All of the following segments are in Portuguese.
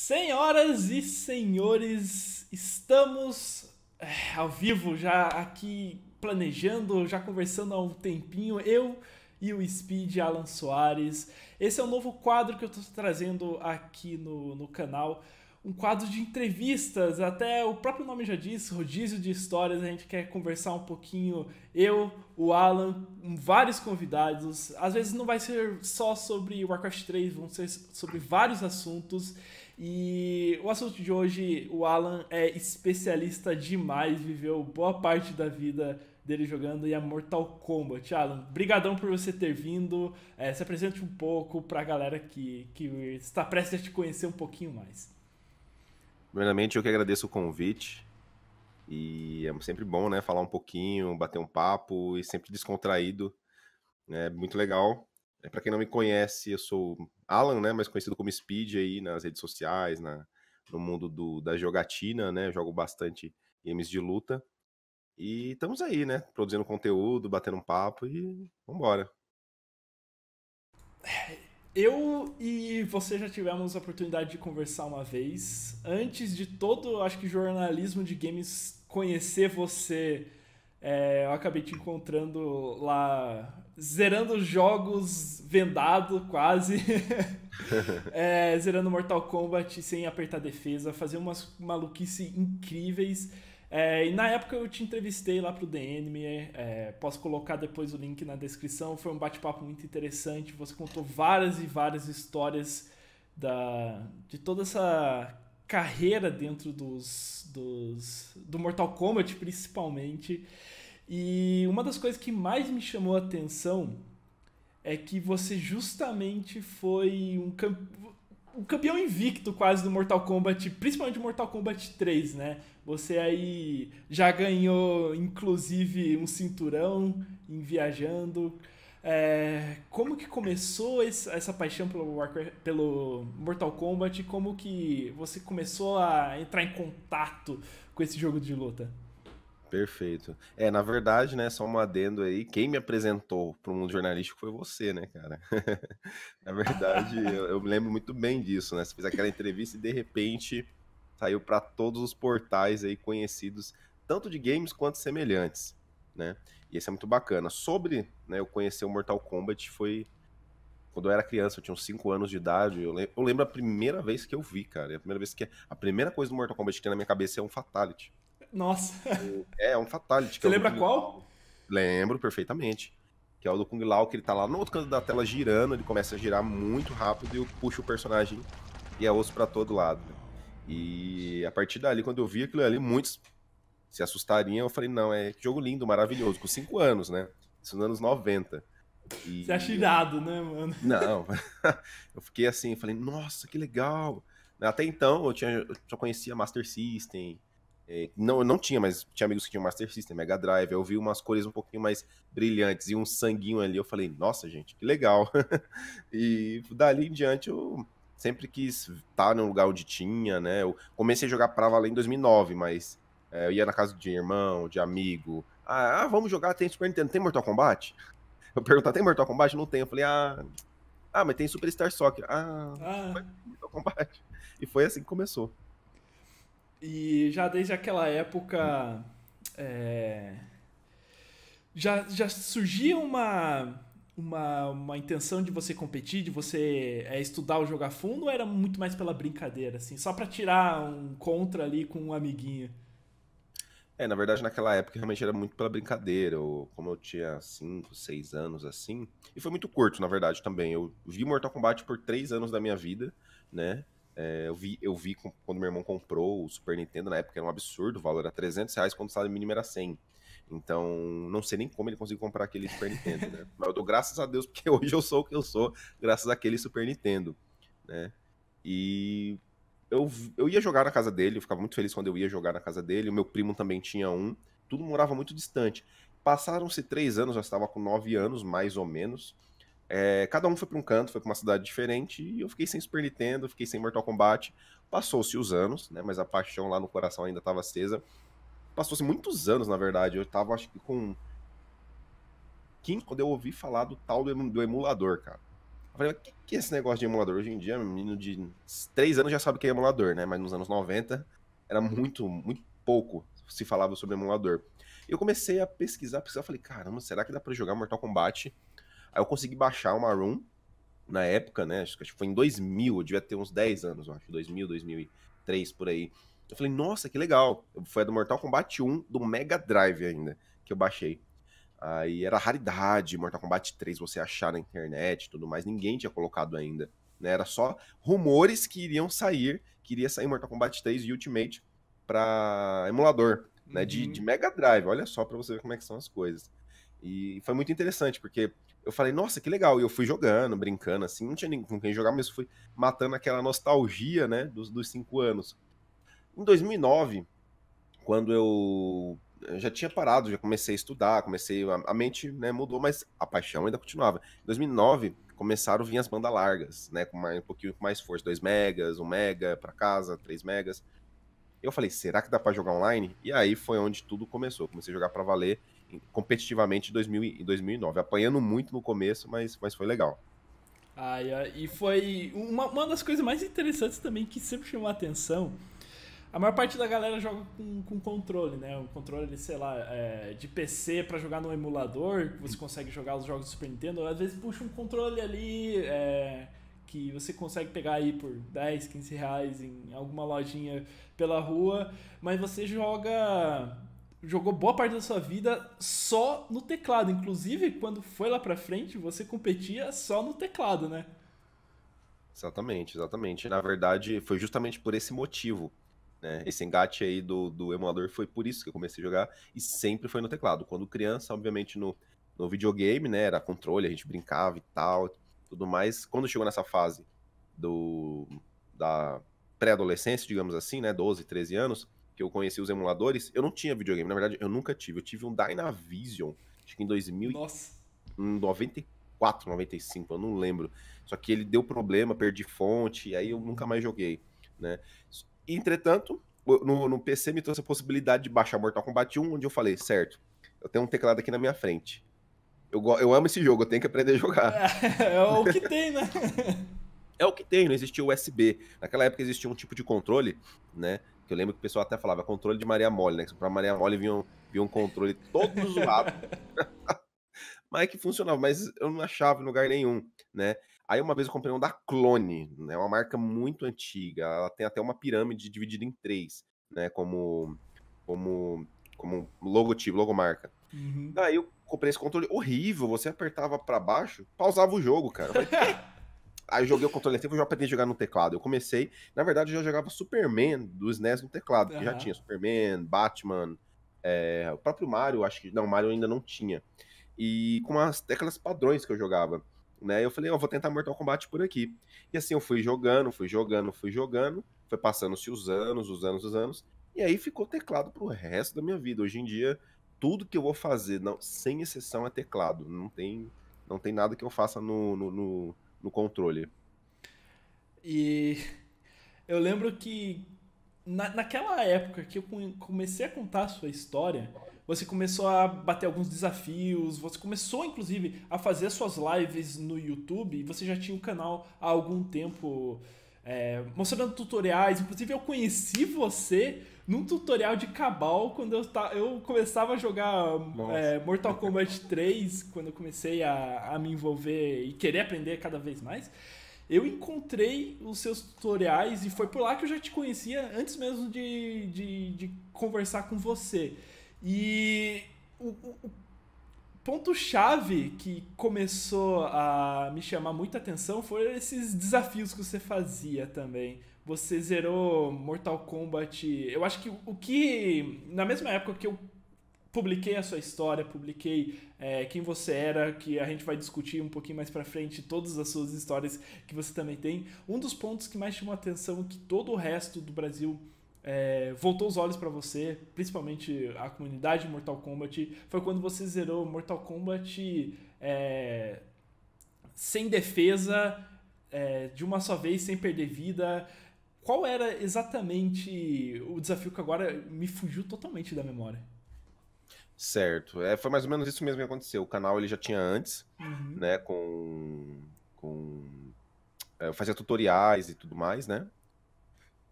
Senhoras e senhores, estamos é, ao vivo já aqui planejando, já conversando há um tempinho, eu e o Speed Alan Soares. Esse é um novo quadro que eu estou trazendo aqui no, no canal, um quadro de entrevistas, até o próprio nome já diz, rodízio de histórias, a gente quer conversar um pouquinho, eu, o Alan, vários convidados. Às vezes não vai ser só sobre Warcraft 3, vão ser sobre vários assuntos. E o assunto de hoje, o Alan é especialista demais, viveu boa parte da vida dele jogando e a é Mortal Kombat. Alan, brigadão por você ter vindo, é, se apresente um pouco para a galera que, que está prestes a te conhecer um pouquinho mais. Primeiramente, eu que agradeço o convite e é sempre bom, né, falar um pouquinho, bater um papo e sempre descontraído, é muito legal é, Para quem não me conhece, eu sou Alan, né, mais conhecido como Speed aí nas redes sociais, na, no mundo do, da jogatina, né? Eu jogo bastante games de luta. E estamos aí, né? Produzindo conteúdo, batendo um papo e vambora. Eu e você já tivemos a oportunidade de conversar uma vez. Antes de todo, acho que jornalismo de games conhecer você, é, eu acabei te encontrando lá zerando jogos vendado quase, é, zerando Mortal Kombat sem apertar defesa, fazia umas maluquice incríveis. É, e na época eu te entrevistei lá pro o é, é, posso colocar depois o link na descrição. Foi um bate-papo muito interessante. Você contou várias e várias histórias da, de toda essa carreira dentro dos, dos do Mortal Kombat, principalmente. E uma das coisas que mais me chamou a atenção é que você justamente foi um, um campeão invicto quase do Mortal Kombat, principalmente do Mortal Kombat 3, né? Você aí já ganhou, inclusive, um cinturão em Viajando. É... como que começou essa paixão pelo, pelo Mortal Kombat? Como que você começou a entrar em contato com esse jogo de luta? Perfeito. É, na verdade, né, só um adendo aí, quem me apresentou para o mundo jornalístico foi você, né, cara? na verdade, eu, eu, me lembro muito bem disso, né? Você fez aquela entrevista e de repente saiu para todos os portais aí conhecidos, tanto de games quanto semelhantes, né? E isso é muito bacana. Sobre, né, eu conhecer o Mortal Kombat foi quando eu era criança, eu tinha uns 5 anos de idade, eu, lembro a primeira vez que eu vi, cara. A primeira vez que a primeira coisa do Mortal Kombat que tem na minha cabeça é um fatality. Nossa. É, é um fatality. Você é lembra qual? Lembro perfeitamente. Que é o do Kung Lao, que ele tá lá no outro canto da tela girando, ele começa a girar muito rápido e eu puxo o personagem e é osso para todo lado. E a partir dali, quando eu vi aquilo ali, muitos se assustariam. Eu falei, não, é jogo lindo, maravilhoso, com 5 anos, né? Isso nos anos 90. E... Você acha irado, né, mano? Não, eu fiquei assim, falei, nossa, que legal. Até então eu, tinha, eu só conhecia Master System, é, não, eu não tinha, mas tinha amigos que tinham Master System, Mega Drive. Eu vi umas cores um pouquinho mais brilhantes e um sanguinho ali. Eu falei, nossa, gente, que legal. e dali em diante eu sempre quis estar tá num lugar onde tinha, né? Eu comecei a jogar pra valer em 2009, mas é, eu ia na casa de irmão, de amigo. Ah, ah vamos jogar, tem Super Nintendo, tem Mortal Kombat? Eu perguntava, tem Mortal Kombat? Não tem. Eu falei, ah, ah mas tem Super Star Soccer. Ah, ah. Mortal Kombat. E foi assim que começou. E já desde aquela época é, já, já surgia uma, uma, uma intenção de você competir, de você é, estudar o jogo a fundo, ou era muito mais pela brincadeira, assim, só para tirar um contra ali com um amiguinho? É, na verdade, naquela época realmente era muito pela brincadeira. Eu, como eu tinha 5, 6 anos assim. E foi muito curto, na verdade, também. Eu vi Mortal Kombat por 3 anos da minha vida, né? É, eu vi, eu vi quando meu irmão comprou o Super Nintendo, na época era um absurdo o valor, era 300 reais quando o salário mínimo era 100. Então, não sei nem como ele conseguiu comprar aquele Super Nintendo, né? Mas eu dou graças a Deus, porque hoje eu sou o que eu sou, graças àquele Super Nintendo, né? E eu, eu ia jogar na casa dele, eu ficava muito feliz quando eu ia jogar na casa dele, o meu primo também tinha um, tudo morava muito distante. Passaram-se três anos, eu estava com nove anos, mais ou menos, é, cada um foi para um canto, foi para uma cidade diferente, e eu fiquei sem Super Nintendo, fiquei sem Mortal Kombat. Passou-se os anos, né? Mas a paixão lá no coração ainda estava acesa. Passou-se muitos anos, na verdade. Eu estava acho que com. Quem, quando eu ouvi falar do tal do emulador, cara. Eu falei, o que, que é esse negócio de emulador? Hoje em dia, menino de 3 anos já sabe o que é emulador, né? Mas nos anos 90 era uhum. muito, muito pouco se falava sobre emulador. Eu comecei a pesquisar, pesquisar, falei, caramba, será que dá para jogar Mortal Kombat Aí eu consegui baixar uma room na época, né? Acho que foi em 2000, eu devia ter uns 10 anos, eu acho, 2000, 2003 por aí. Eu falei, nossa, que legal. Foi a do Mortal Kombat 1 do Mega Drive ainda, que eu baixei. Aí era raridade Mortal Kombat 3 você achar na internet e tudo mais, ninguém tinha colocado ainda. Né? Era só rumores que iriam sair, que iria sair Mortal Kombat 3 e Ultimate para emulador, uhum. né? De, uhum. de Mega Drive. Olha só para você ver como é que são as coisas. E foi muito interessante, porque eu falei, nossa, que legal. E eu fui jogando, brincando, assim, não tinha ninguém com quem jogar, mas fui matando aquela nostalgia, né, dos, dos cinco anos. Em 2009, quando eu eu já tinha parado, já comecei a estudar, comecei a, a mente né, mudou, mas a paixão ainda continuava. Em 2009 começaram a vir as bandas largas, né, com mais, um pouquinho com mais força, 2 megas, 1 um mega para casa, 3 megas. Eu falei, será que dá para jogar online? E aí foi onde tudo começou. Comecei a jogar para valer competitivamente em, 2000, 2009, apanhando muito no começo, mas, mas foi legal. Ah, e foi uma, uma das coisas mais interessantes também que sempre chamou a atenção. A maior parte da galera joga com, com controle, né? O controle, sei lá, é, de PC para jogar no emulador, você consegue jogar os jogos do Super Nintendo. Às vezes puxa um controle ali é, que você consegue pegar aí por 10, 15 reais em alguma lojinha pela rua, mas você joga jogou boa parte da sua vida só no teclado. Inclusive, quando foi lá pra frente, você competia só no teclado, né? Exatamente, exatamente. Na verdade, foi justamente por esse motivo. Né? Esse engate aí do, do emulador foi por isso que eu comecei a jogar e sempre foi no teclado. Quando criança, obviamente, no, no videogame, né? Era controle, a gente brincava e tal, tudo mais. Quando chegou nessa fase do da pré-adolescência, digamos assim, né? 12, 13 anos, que eu conheci os emuladores, eu não tinha videogame, na verdade, eu nunca tive. Eu tive um Dynavision, acho que em 2000 Nossa. 94, 95, eu não lembro. Só que ele deu problema, perdi fonte, aí eu nunca mais joguei, né? Entretanto, no, no PC me trouxe a possibilidade de baixar Mortal Kombat 1, onde eu falei, certo, eu tenho um teclado aqui na minha frente. Eu, eu amo esse jogo, eu tenho que aprender a jogar. É, é o que tem, né? é o que tem, não existia USB. Naquela época existia um tipo de controle, né? Que eu lembro que o pessoal até falava controle de Maria Mole, né? pra Maria Mole vinha um, vinha um controle todo zoado. mas que funcionava, mas eu não achava em lugar nenhum, né? Aí uma vez eu comprei um da Clone, né? Uma marca muito antiga. Ela tem até uma pirâmide dividida em três, né? Como como como logotipo, logomarca. Uhum. Daí eu comprei esse controle horrível. Você apertava para baixo, pausava o jogo, cara. Aí eu joguei o controle eletrônico, eu já aprendi a jogar no teclado. Eu comecei, na verdade, eu já jogava Superman do SNES no teclado, uhum. que já tinha Superman, Batman, é, o próprio Mario, acho que. Não, Mario ainda não tinha. E com as teclas padrões que eu jogava. Né? Eu falei, ó, vou tentar Mortal Kombat por aqui. E assim eu fui jogando, fui jogando, fui jogando. Foi passando-se os anos, os anos, os anos. E aí ficou teclado pro resto da minha vida. Hoje em dia, tudo que eu vou fazer, não, sem exceção, é teclado. Não tem, não tem nada que eu faça no, no, no no controle. E eu lembro que na, naquela época que eu comecei a contar a sua história, você começou a bater alguns desafios, você começou inclusive a fazer suas lives no YouTube, você já tinha o um canal há algum tempo é, mostrando tutoriais, inclusive eu conheci você num tutorial de Cabal quando eu, ta, eu começava a jogar é, Mortal Kombat 3, quando eu comecei a, a me envolver e querer aprender cada vez mais. Eu encontrei os seus tutoriais e foi por lá que eu já te conhecia antes mesmo de, de, de conversar com você. E o, o ponto-chave que começou a me chamar muita atenção foram esses desafios que você fazia também você zerou Mortal Kombat. Eu acho que o que. Na mesma época que eu publiquei a sua história, publiquei é, quem você era, que a gente vai discutir um pouquinho mais para frente todas as suas histórias que você também tem. Um dos pontos que mais chamou a atenção é que todo o resto do Brasil é, voltou os olhos para você, principalmente a comunidade de Mortal Kombat, foi quando você zerou Mortal Kombat é, sem defesa, é, de uma só vez, sem perder vida qual era exatamente o desafio que agora me fugiu totalmente da memória? Certo, é, foi mais ou menos isso mesmo que aconteceu. O canal ele já tinha antes, uhum. né, com, com é, eu fazia tutoriais e tudo mais, né?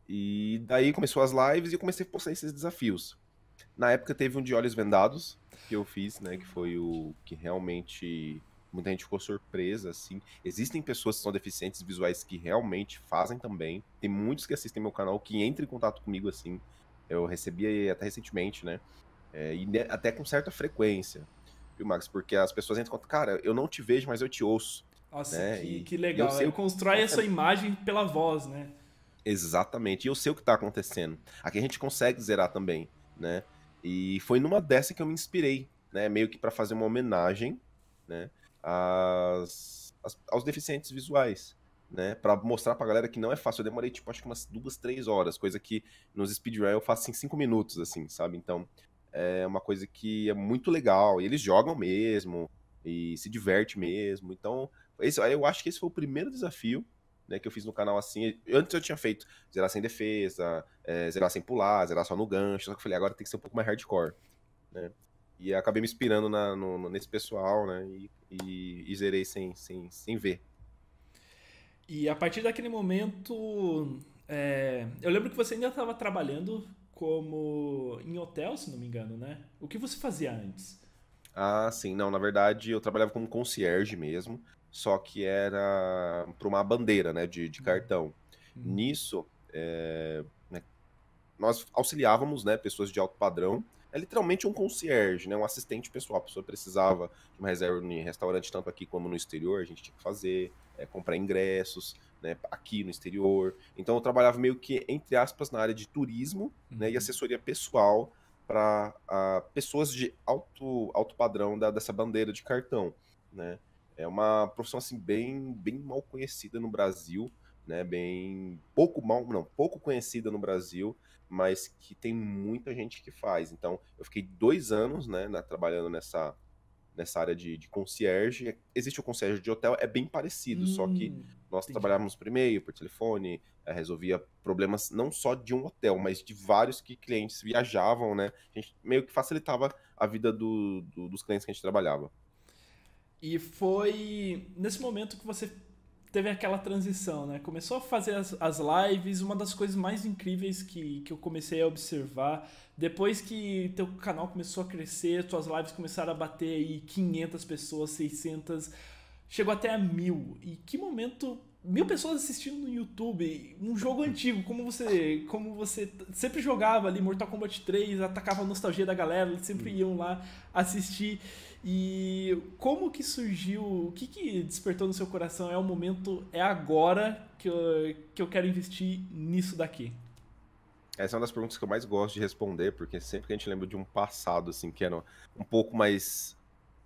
E daí começou as lives e eu comecei a postar esses desafios. Na época teve um de olhos vendados que eu fiz, né, que foi o que realmente Muita gente ficou surpresa, assim. Existem pessoas que são deficientes visuais que realmente fazem também. Tem muitos que assistem meu canal que entram em contato comigo, assim. Eu recebi até recentemente, né? É, e até com certa frequência, viu, Max? Porque as pessoas entram em contato, cara, eu não te vejo, mas eu te ouço. Nossa, né? que, e, que legal. Eu, eu constrói essa imagem pela voz, né? Exatamente. E eu sei o que está acontecendo. Aqui a gente consegue zerar também, né? E foi numa dessa que eu me inspirei, né? Meio que para fazer uma homenagem, né? aos deficientes visuais. Né, para mostrar pra galera que não é fácil. Eu demorei, tipo, acho que umas duas, três horas, coisa que nos speedrun eu faço em cinco minutos, assim, sabe? Então, é uma coisa que é muito legal. E eles jogam mesmo, e se diverte mesmo. Então, esse, eu acho que esse foi o primeiro desafio né, que eu fiz no canal assim. Antes eu tinha feito zerar sem defesa, é, zerar sem pular, zerar só no gancho. Só que eu falei, agora tem que ser um pouco mais hardcore. Né? E acabei me inspirando na, no, nesse pessoal, né? E e, e zerei sem, sem, sem ver. E a partir daquele momento. É, eu lembro que você ainda estava trabalhando como em hotel, se não me engano, né? O que você fazia antes? Ah, sim. Não, na verdade eu trabalhava como concierge mesmo, só que era para uma bandeira, né, de, de hum. cartão. Hum. Nisso, é, né, nós auxiliávamos, né, pessoas de alto padrão é literalmente um concierge, né? Um assistente pessoal. A pessoa precisava de uma reserva em restaurante, tanto aqui como no exterior, a gente tinha que fazer, é, comprar ingressos, né? Aqui no exterior. Então eu trabalhava meio que, entre aspas, na área de turismo uhum. né? e uhum. assessoria pessoal para pessoas de alto, alto padrão da, dessa bandeira de cartão, né? É uma profissão assim bem, bem mal conhecida no Brasil, né? Bem pouco mal, não, pouco conhecida no Brasil mas que tem muita gente que faz. Então, eu fiquei dois anos, né, na, trabalhando nessa, nessa área de, de, concierge. Existe o concierge de hotel, é bem parecido, hum, só que hum, nós trabalhávamos por e-mail, por telefone, é, resolvia problemas não só de um hotel, mas de vários que clientes viajavam, né? A gente meio que facilitava a vida do, do, dos clientes que a gente trabalhava. E foi nesse momento que você teve aquela transição, né? Começou a fazer as, as lives, uma das coisas mais incríveis que, que eu comecei a observar, depois que teu canal começou a crescer, tuas lives começaram a bater aí 500 pessoas, 600, chegou até a mil. E que momento mil pessoas assistindo no YouTube um jogo antigo, como você, como você sempre jogava ali Mortal Kombat 3, atacava a nostalgia da galera, eles sempre iam lá assistir. E como que surgiu, o que, que despertou no seu coração? É o momento, é agora que eu, que eu quero investir nisso daqui? Essa é uma das perguntas que eu mais gosto de responder, porque sempre que a gente lembra de um passado, assim, que era é um pouco mais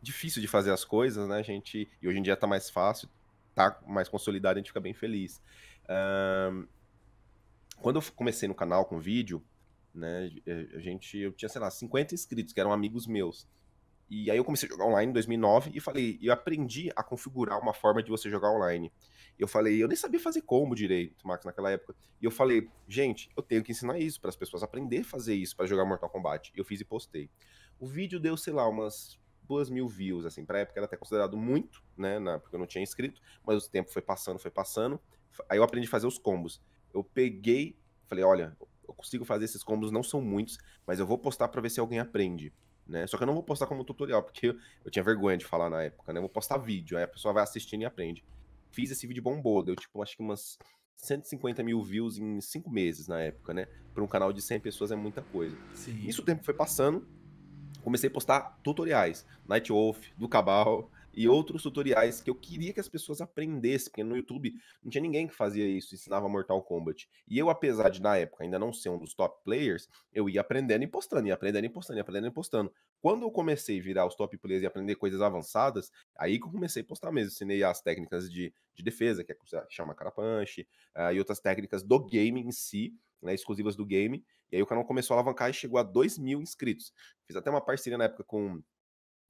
difícil de fazer as coisas, né, a gente, e hoje em dia está mais fácil, tá mais consolidado, a gente fica bem feliz. Um, quando eu comecei no canal com vídeo, né, a gente, eu tinha, sei lá, 50 inscritos, que eram amigos meus. E aí eu comecei a jogar online em 2009 e falei, eu aprendi a configurar uma forma de você jogar online. Eu falei, eu nem sabia fazer combo direito, Max, naquela época. E eu falei, gente, eu tenho que ensinar isso para as pessoas aprender a fazer isso para jogar Mortal Kombat. Eu fiz e postei. O vídeo deu, sei lá, umas duas mil views, assim, pra época era até considerado muito, né, na, porque eu não tinha inscrito, mas o tempo foi passando, foi passando, aí eu aprendi a fazer os combos. Eu peguei, falei, olha, eu consigo fazer esses combos, não são muitos, mas eu vou postar para ver se alguém aprende. Né? Só que eu não vou postar como tutorial, porque eu, eu tinha vergonha de falar na época, né? Eu vou postar vídeo, aí a pessoa vai assistindo e aprende. Fiz esse vídeo bombou, deu tipo, acho que umas 150 mil views em 5 meses na época, né? Para um canal de 100 pessoas é muita coisa. Sim. Isso o tempo foi passando, comecei a postar tutoriais. Night Wolf, do Cabal, e outros tutoriais que eu queria que as pessoas aprendessem, porque no YouTube não tinha ninguém que fazia isso, ensinava Mortal Kombat. E eu, apesar de na época ainda não ser um dos top players, eu ia aprendendo e postando, ia aprendendo e postando, ia aprendendo e postando. Quando eu comecei a virar os top players e aprender coisas avançadas, aí que eu comecei a postar mesmo, ensinei as técnicas de, de defesa, que, é, que chama carapanche, uh, ah, e outras técnicas do game em si, né, exclusivas do game. E aí o canal começou a alavancar e chegou a 2 mil inscritos. Fiz até uma parceria na época com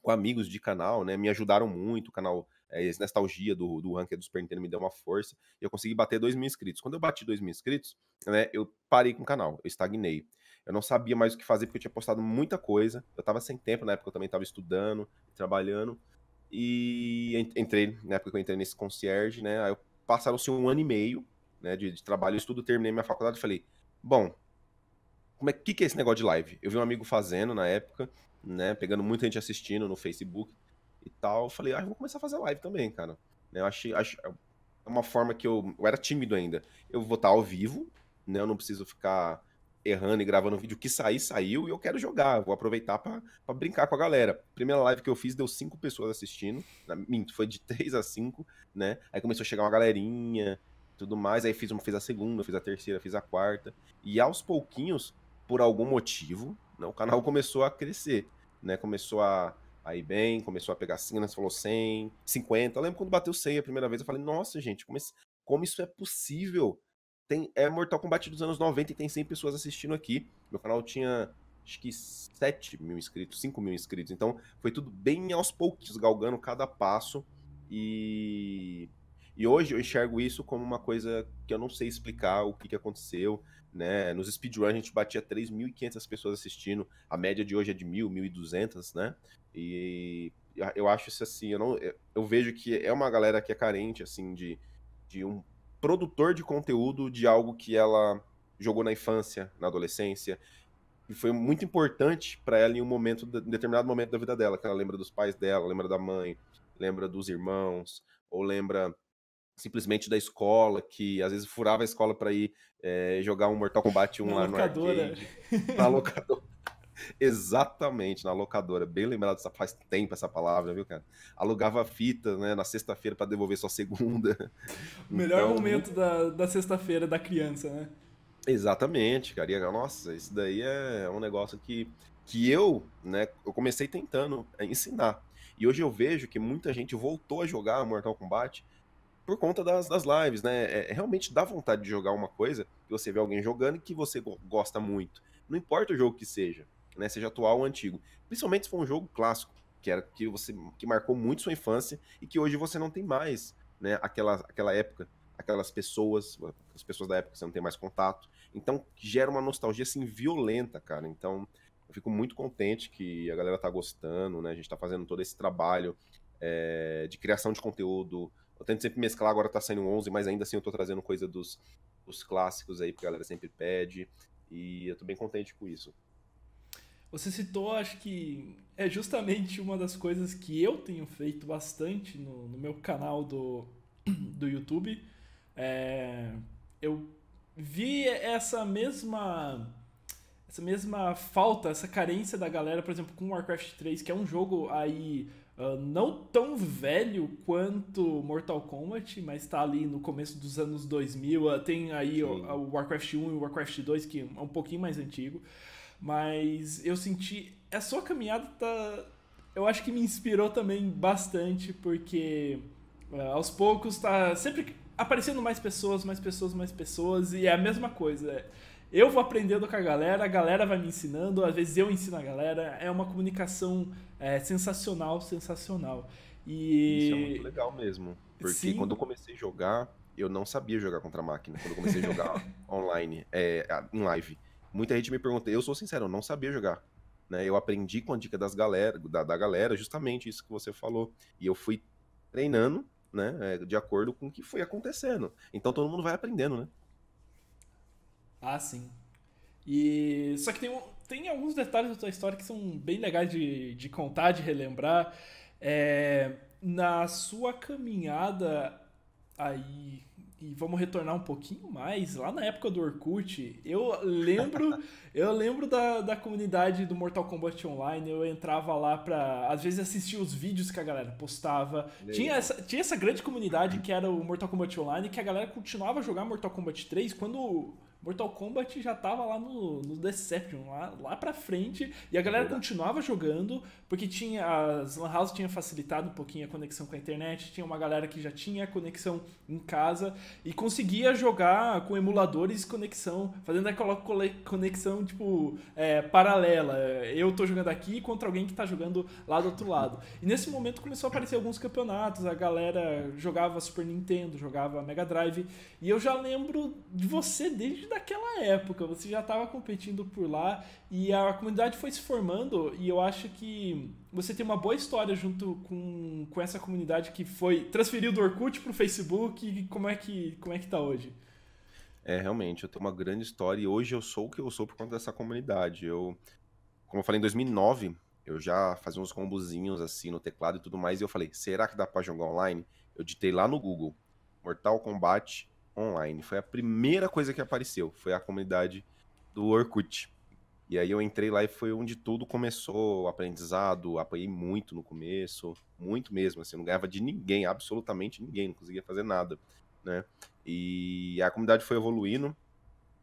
com amigos de canal, né? Me ajudaram muito, o canal é, nostalgia do, do Ranker do Super Nintendo me deu uma força e eu consegui bater 2 mil inscritos. Quando eu bati 2 mil inscritos, né, eu parei com o canal, eu estagnei. Eu não sabia mais o que fazer porque eu tinha postado muita coisa. Eu tava sem tempo, na época eu também tava estudando, trabalhando. E entrei, na época que eu entrei nesse concierge, né? Aí passaram-se um ano e meio né, de, de trabalho, eu estudo, terminei minha faculdade e falei, bom, como é que, que é esse negócio de live? Eu vi um amigo fazendo na época, né? Pegando muita gente assistindo no Facebook e tal. Eu falei, ah, eu vou começar a fazer live também, cara. Né, eu achei, achei é uma forma que eu, eu era tímido ainda. Eu vou estar ao vivo, né? Eu não preciso ficar errando e gravando vídeo. O que sair, saiu e eu quero jogar. Vou aproveitar para brincar com a galera. Primeira live que eu fiz deu cinco pessoas assistindo. Minto, foi de três a cinco, né? Aí começou a chegar uma galerinha tudo mais. Aí fiz, uma, fiz a segunda, fiz a terceira, fiz a quarta. E aos pouquinhos, por algum motivo, né? O canal começou a crescer, né? Começou a, a ir bem, começou a pegar sinas, falou 100, 50. Eu lembro quando bateu 100 a primeira vez, eu falei, nossa, gente, como, esse, como isso é possível? Tem, é Mortal Kombat dos anos 90 e tem 100 pessoas assistindo aqui. Meu canal tinha acho que 7 mil inscritos, 5 mil inscritos. Então foi tudo bem aos poucos, galgando cada passo. E, e hoje eu enxergo isso como uma coisa que eu não sei explicar o que, que aconteceu né? Nos speedrun a gente batia 3.500 pessoas assistindo, a média de hoje é de 1.000, 1.200, né? E eu acho isso assim, eu, não, eu vejo que é uma galera que é carente, assim, de, de um produtor de conteúdo de algo que ela jogou na infância, na adolescência, e foi muito importante para ela em um momento, em determinado momento da vida dela, que ela lembra dos pais dela, lembra da mãe, lembra dos irmãos, ou lembra simplesmente da escola, que às vezes furava a escola para ir é, jogar um Mortal Kombat 1 na lá locadora. no arcade. Na locadora. Exatamente, na locadora. Bem lembrado, faz tempo essa palavra, viu, cara? Alugava fita, né, na sexta-feira para devolver só segunda. O melhor então, momento muito... da, da sexta-feira da criança, né? Exatamente, cara. E, nossa, isso daí é um negócio que, que eu, né, eu comecei tentando é, ensinar. E hoje eu vejo que muita gente voltou a jogar Mortal Kombat por conta das, das lives, né? É, é, realmente dá vontade de jogar uma coisa que você vê alguém jogando e que você gosta muito. Não importa o jogo que seja, né? Seja atual ou antigo. Principalmente se for um jogo clássico, que era que você que marcou muito sua infância e que hoje você não tem mais, né? Aquela, aquela época, aquelas pessoas, as pessoas da época você não tem mais contato. Então gera uma nostalgia assim violenta, cara. Então eu fico muito contente que a galera tá gostando, né? A gente tá fazendo todo esse trabalho é, de criação de conteúdo, eu tento sempre mesclar, agora tá saindo 11, mas ainda assim eu tô trazendo coisa dos, dos clássicos aí, porque a galera sempre pede. E eu tô bem contente com isso. Você citou, acho que é justamente uma das coisas que eu tenho feito bastante no, no meu canal do, do YouTube. É, eu vi essa mesma essa mesma falta, essa carência da galera, por exemplo, com Warcraft 3, que é um jogo aí ah, não tão velho quanto Mortal Kombat, mas está ali no começo dos anos 2000. Uh, ah, tem aí o, o, Warcraft 1 e o Warcraft 2, que é um pouquinho mais antigo. Mas eu senti. É a sua caminhada tá. Eu acho que me inspirou também bastante, porque uh, aos poucos tá sempre aparecendo mais pessoas, mais pessoas, mais pessoas, e é a mesma coisa. É, eu vou aprendendo com a galera, a galera vai me ensinando, às vezes eu ensino a galera. É uma comunicação é sensacional, sensacional. E... Isso é muito legal mesmo. Porque Sim. quando eu comecei a jogar, eu não sabia jogar contra a máquina. Quando eu comecei a jogar online, é, em live, muita gente me pergunta. Eu sou sincero, eu não sabia jogar. Né? Eu aprendi com a dica das galera, da, da galera, justamente isso que você falou. E eu fui treinando, né? É, de acordo com o que foi acontecendo. Então todo mundo vai aprendendo, né? Ah, sim. E só que tem um, tem alguns detalhes da sua história que são bem legais de, de contar, de relembrar. É, na sua caminhada aí, e vamos retornar um pouquinho mais, lá na época do Orkut, eu lembro eu lembro da, da comunidade do Mortal Kombat Online, eu entrava lá pra, às vezes, assistir os vídeos que a galera postava. Tinha essa, tinha essa grande comunidade que era o Mortal Kombat Online, que a galera continuava a jogar Mortal Kombat 3 quando Mortal Kombat já tava lá no, no Deception, lá, lá pra frente, e a galera continuava jogando, porque tinha. As Lan House tinha facilitado um pouquinho a conexão com a internet, tinha uma galera que já tinha conexão em casa e conseguia jogar com emuladores conexão, fazendo aquela conexão, tipo, é, paralela. Eu tô jogando aqui contra alguém que tá jogando lá do outro lado. E nesse momento começou a aparecer alguns campeonatos, a galera jogava Super Nintendo, jogava Mega Drive, e eu já lembro de você desde daquela época, você já estava competindo por lá e a comunidade foi se formando e eu acho que você tem uma boa história junto com, com essa comunidade que foi transferiu do Orkut para o Facebook e como é que como é que tá hoje? É, realmente, eu tenho uma grande história e hoje eu sou o que eu sou por conta dessa comunidade. Eu, como eu falei, em 2009, eu já fazia uns combozinhos assim no teclado e tudo mais, e eu falei, será que dá pra jogar online? Eu ditei lá no Google, Mortal Kombat online. Foi a primeira coisa que apareceu, foi a comunidade do Orkut. E aí eu entrei lá e foi onde tudo começou, o aprendizado, apanhei muito no começo, muito mesmo, assim, não ganhava de ninguém, absolutamente ninguém, não conseguia fazer nada, né? E a comunidade foi evoluindo,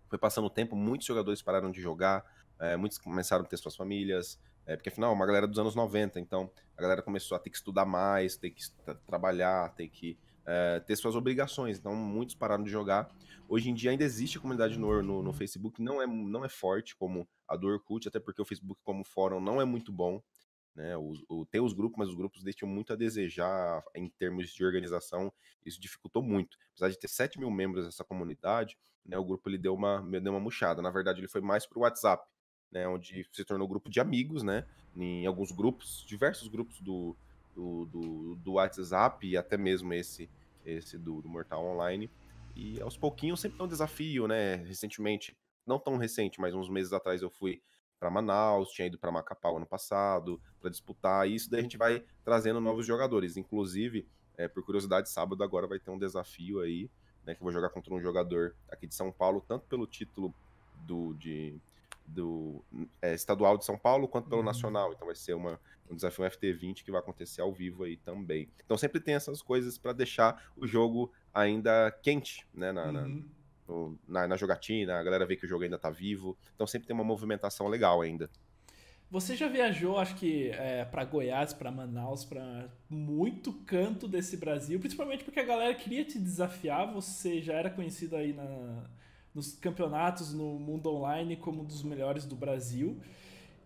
foi passando o tempo, muitos jogadores pararam de jogar, é, muitos começaram a ter suas famílias, é, porque afinal, é uma galera dos anos 90, então a galera começou a ter que estudar mais, ter que trabalhar, ter que é, ter suas obrigações. Então, muitos pararam de jogar. Hoje em dia ainda existe a comunidade no, no, no, Facebook, não é, não é forte como a do Orkut, até porque o Facebook como fórum não é muito bom. Né? O, o, tem os grupos, mas os grupos deixam muito a desejar em termos de organização. Isso dificultou muito. Apesar de ter 7 mil membros dessa comunidade, né, o grupo ele deu uma, deu uma murchada. Na verdade, ele foi mais para o WhatsApp, né, onde se tornou grupo de amigos, né? Em alguns grupos, diversos grupos do, do, do, do WhatsApp e até mesmo esse esse do, do Mortal Online. E aos pouquinhos sempre tem um desafio, né? Recentemente, não tão recente, mas uns meses atrás eu fui para Manaus, tinha ido para Macapá ano passado para disputar. E isso daí a gente vai trazendo novos jogadores. Inclusive, é, por curiosidade, sábado agora vai ter um desafio aí, né? Que eu vou jogar contra um jogador aqui de São Paulo, tanto pelo título do de do é, estadual de São Paulo quanto pelo uhum. nacional. Então vai ser uma, um desafio FT20 que vai acontecer ao vivo aí também. Então sempre tem essas coisas para deixar o jogo ainda quente, né? Na, uhum. na, na, na, jogatina, a galera vê que o jogo ainda tá vivo. Então sempre tem uma movimentação legal ainda. Você já viajou, acho que, é, para Goiás, para Manaus, para muito canto desse Brasil, principalmente porque a galera queria te desafiar, você já era conhecido aí na, nos campeonatos no mundo online como um dos melhores do Brasil.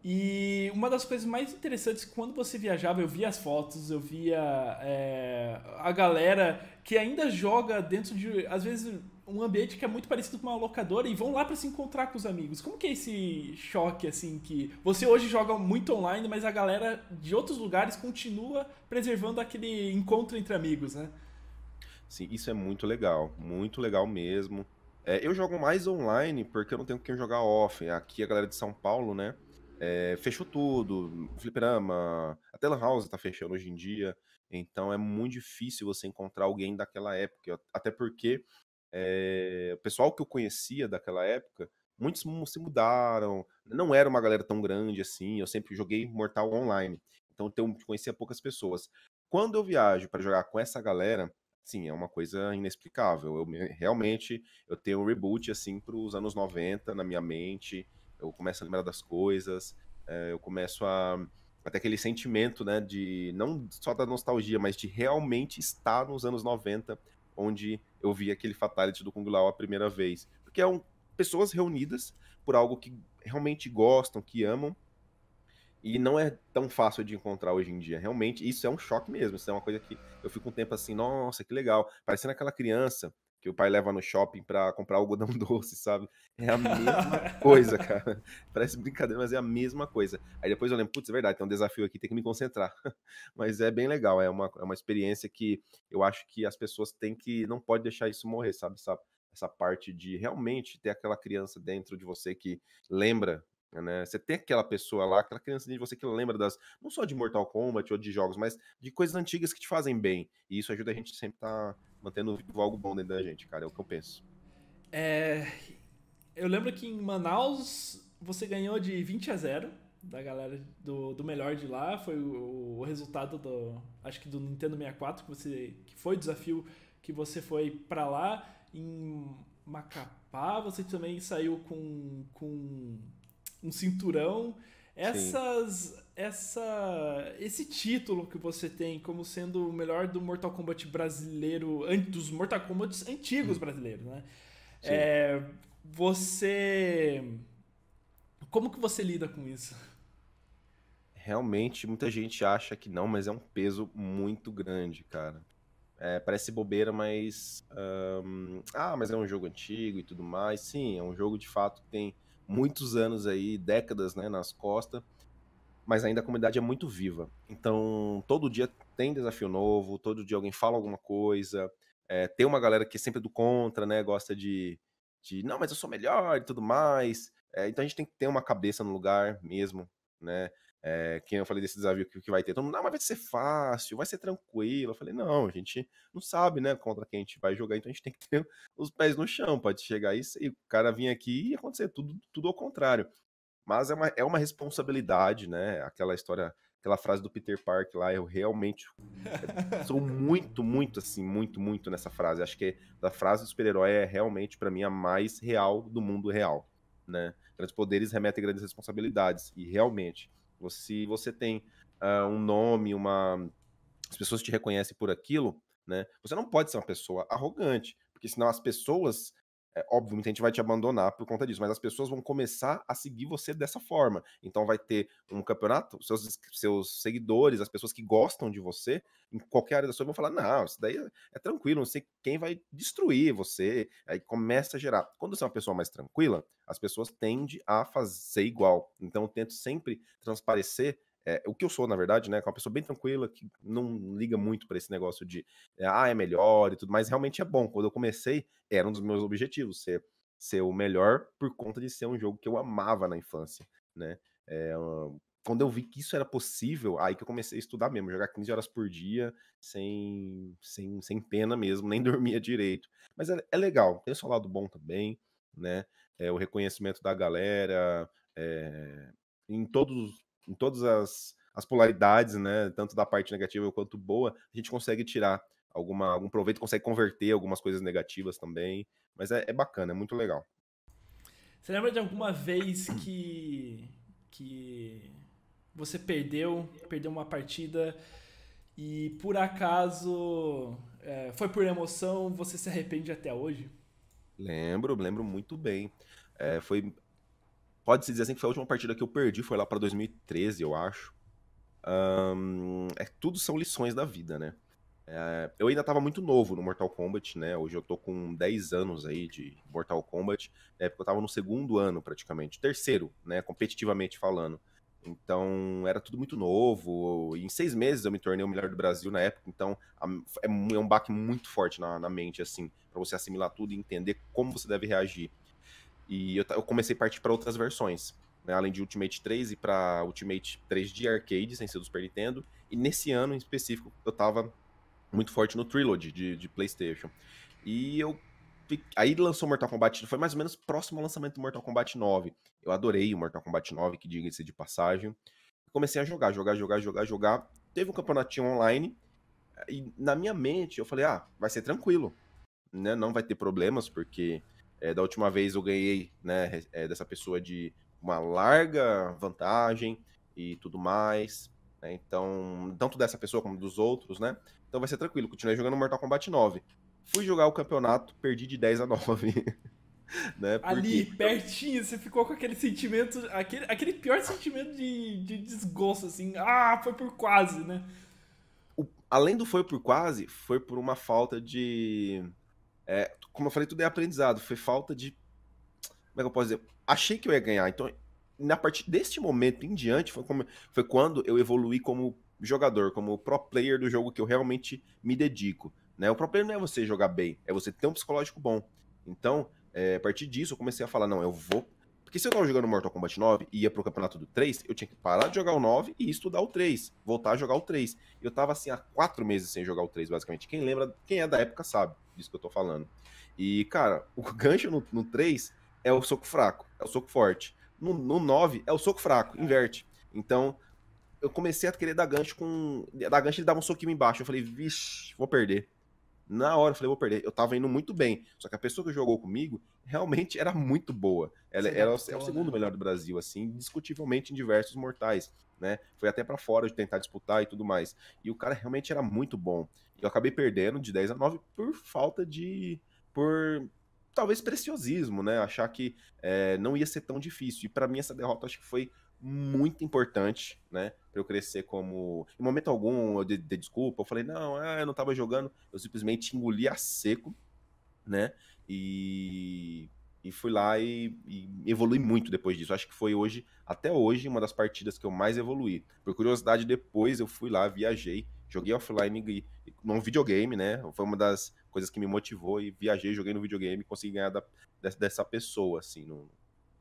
E uma das coisas mais interessantes quando você viajava, eu via as fotos, eu via é, a galera que ainda joga dentro de, às vezes, um ambiente que é muito parecido com uma locadora e vão lá para se encontrar com os amigos. Como que é esse choque assim que você hoje joga muito online, mas a galera de outros lugares continua preservando aquele encontro entre amigos, né? Sim, isso é muito legal, muito legal mesmo. É, eu jogo mais online porque eu não tenho quem jogar off. Aqui a galera de São Paulo, né? É, fechou tudo, fliperama, até Lan House tá fechando hoje em dia. Então é muito difícil você encontrar alguém daquela época. Até porque é, o pessoal que eu conhecia daquela época, muitos se mudaram. Não era uma galera tão grande assim. Eu sempre joguei Mortal online. Então eu conhecia poucas pessoas. Quando eu viajo para jogar com essa galera, Sim, é uma coisa inexplicável. Eu realmente eu tenho um reboot assim para os anos 90 na minha mente. Eu começo a lembrar das coisas, é, eu começo a até aquele sentimento, né, de não só da nostalgia, mas de realmente estar nos anos 90 onde eu vi aquele fatality do Kung Lao a primeira vez, porque é um pessoas reunidas por algo que realmente gostam, que amam e não é tão fácil de encontrar hoje em dia. Realmente, isso é um choque mesmo. Isso é uma coisa que eu fico um tempo assim, nossa, que legal. Parecendo aquela criança que o pai leva no shopping para comprar algodão doce, sabe? É a mesma coisa, cara. Parece brincadeira, mas é a mesma coisa. Aí depois eu lembro, putz, é verdade, tem um desafio aqui, tem que me concentrar. mas é bem legal, é uma, é uma experiência que eu acho que as pessoas têm que, não pode deixar isso morrer, sabe? Essa, essa parte de realmente ter aquela criança dentro de você que lembra né? Você tem aquela pessoa lá, aquela criança de você que lembra das não só de Mortal Kombat ou de jogos, mas de coisas antigas que te fazem bem. E isso ajuda a gente sempre estar tá mantendo algo bom dentro da gente, cara. É o que eu penso. É... Eu lembro que em Manaus você ganhou de 20 a 0 da galera do, do melhor de lá. Foi o, o resultado do. Acho que do Nintendo 64, que, você, que foi o desafio que você foi para lá. Em Macapá, você também saiu com. com um cinturão. Essas, essa, esse título que você tem como sendo o melhor do Mortal Kombat brasileiro, dos Mortal Kombat antigos hum. brasileiros, né? É, você. Como que você lida com isso? Realmente, muita gente acha que não, mas é um peso muito grande, cara. É, parece bobeira, mas. Um, ah, mas é um jogo antigo e tudo mais. Sim, é um jogo de fato que tem muitos anos aí, décadas, né, nas costas, mas ainda a comunidade é muito viva. Então, todo dia tem desafio novo, todo dia alguém fala alguma coisa, é, tem uma galera que é sempre do contra, né, gosta de, de não, mas eu sou melhor e tudo mais. É, então, a gente tem que ter uma cabeça no lugar mesmo, né, é, que eu falei desse desafio que, que vai ter. Todo mundo, ah, mas vai ser fácil, vai ser tranquilo. Eu falei, não, a gente não sabe, né, contra quem a gente vai jogar, então a gente tem que ter os pés no chão. Pode chegar isso e o cara vir aqui e acontecer tudo, tudo ao contrário. Mas é uma, é uma responsabilidade, né? Aquela história, aquela frase do Peter Park lá, eu realmente sou muito, muito assim, muito, muito nessa frase. Acho que a frase do super-herói é realmente, para mim, a mais real do mundo real, né? Grandes poderes remetem grandes responsabilidades, e realmente se você tem uh, um nome, uma. As pessoas te reconhecem por aquilo, né? Você não pode ser uma pessoa arrogante, porque senão as pessoas é, óbvio, muita gente vai te abandonar por conta disso, mas as pessoas vão começar a seguir você dessa forma. Então vai ter um campeonato, seus, seus seguidores, as pessoas que gostam de você, em qualquer área da sua, vão falar: não, isso daí é, é tranquilo, não sei quem vai destruir você. Aí começa a gerar. Quando você é uma pessoa mais tranquila, as pessoas tendem a fazer igual. Então eu tento sempre transparecer é, o que eu sou, na verdade, né? Que é uma pessoa bem tranquila, que não liga muito para esse negócio de é, ah, é melhor e tudo mais. Realmente é bom. Quando eu comecei, era um dos meus objetivos, ser, ser o melhor por conta de ser um jogo que eu amava na infância, né? É, quando eu vi que isso era possível, aí que eu comecei a estudar mesmo, jogar 15 horas por dia, sem, sem, sem pena mesmo, nem dormia direito. Mas é, é legal, tem o seu lado bom também, né? É, o reconhecimento da galera, é, em todos em todas as, as polaridades, né, tanto da parte negativa quanto boa, a gente consegue tirar alguma, algum proveito, consegue converter algumas coisas negativas também. Mas é, é bacana, é muito legal. Você lembra de alguma vez que, que você perdeu, perdeu uma partida e por acaso é, foi por emoção, você se arrepende até hoje? Lembro, lembro muito bem. É, foi Pode-se dizer assim que foi a última partida que eu perdi, foi lá para 2013, eu acho. Um, é, tudo são lições da vida, né? É, eu ainda estava muito novo no Mortal Kombat, né? Hoje eu tô com 10 anos aí de Mortal Kombat, Na é, época eu estava no segundo ano praticamente, terceiro, né? Competitivamente falando. Então era tudo muito novo. E em seis meses eu me tornei o melhor do Brasil na época. Então é, é um baque muito forte na, na mente, assim, para você assimilar tudo e entender como você deve reagir. E eu, eu comecei a partir para outras versões. Né, além de Ultimate 3 e para Ultimate 3 de arcade, sem ser do Super Nintendo. E nesse ano em específico, eu tava muito forte no Trilogy de, de PlayStation. E eu. Aí lançou Mortal Kombat, foi mais ou menos próximo ao lançamento do Mortal Kombat 9. Eu adorei o Mortal Kombat 9, que diga-se de passagem. Comecei a jogar, jogar, jogar, jogar, jogar. Teve um campeonatinho online. E na minha mente eu falei: ah, vai ser tranquilo. Né? Não vai ter problemas, porque é, da última vez eu ganhei né, é, dessa pessoa de uma larga vantagem e tudo mais. Né? Então, tanto dessa pessoa como dos outros, né? Então vai ser tranquilo, continuei jogando Mortal Kombat 9. Fui jogar o campeonato, perdi de 10 a 9. né? Porque... Ali, pertinho, você ficou com aquele sentimento, aquele, aquele pior sentimento de, de desgosto, assim. Ah, foi por quase, né? O, além do foi por quase, foi por uma falta de é, como eu falei, tudo é aprendizado. Foi falta de. Como é que eu posso dizer? Achei que eu ia ganhar. Então, na partir deste momento em diante, foi, como, foi quando eu evolui como jogador, como pro player do jogo que eu realmente me dedico. Né? O pro player não é você jogar bem, é você ter um psicológico bom. Então, é, a partir disso, eu comecei a falar: não, eu vou. Porque se eu tava jogando Mortal Kombat 9 e ia pro campeonato do 3, eu tinha que parar de jogar o 9 e estudar o 3, voltar a jogar o 3. Eu tava assim há quatro meses sem jogar o 3, basicamente. Quem lembra, quem é da época sabe disso que eu tô falando. E, cara, o gancho no, no 3 é o soco fraco, é o soco forte. No, no 9 é o soco fraco, inverte. Então, eu comecei a querer dar gancho com. Dar gancho ele dava um soquinho embaixo. Eu falei, vixe, vou perder. Na hora eu falei, vou perder. Eu tava indo muito bem. Só que a pessoa que jogou comigo realmente era muito boa. Ela, era é o segundo né? melhor do Brasil, assim, discutivelmente em diversos mortais. Né? Foi até para fora de tentar disputar e tudo mais. E o cara realmente era muito bom. Eu acabei perdendo de 10 a 9 por falta de. por talvez preciosismo, né? Achar que é, não ia ser tão difícil. E para mim essa derrota acho que foi muito importante, né? Pra eu crescer como. Em momento algum eu dei, de desculpa, eu falei, não, ah, eu não tava jogando. Eu simplesmente engoli a seco, né? E. E fui lá e, e evolui muito depois disso. Acho que foi hoje, até hoje, uma das partidas que eu mais evoluí. Por curiosidade, depois eu fui lá, viajei, joguei offline num videogame, né? Foi uma das coisas que me motivou e viajei, joguei no videogame e consegui ganhar da, dessa pessoa, assim, no,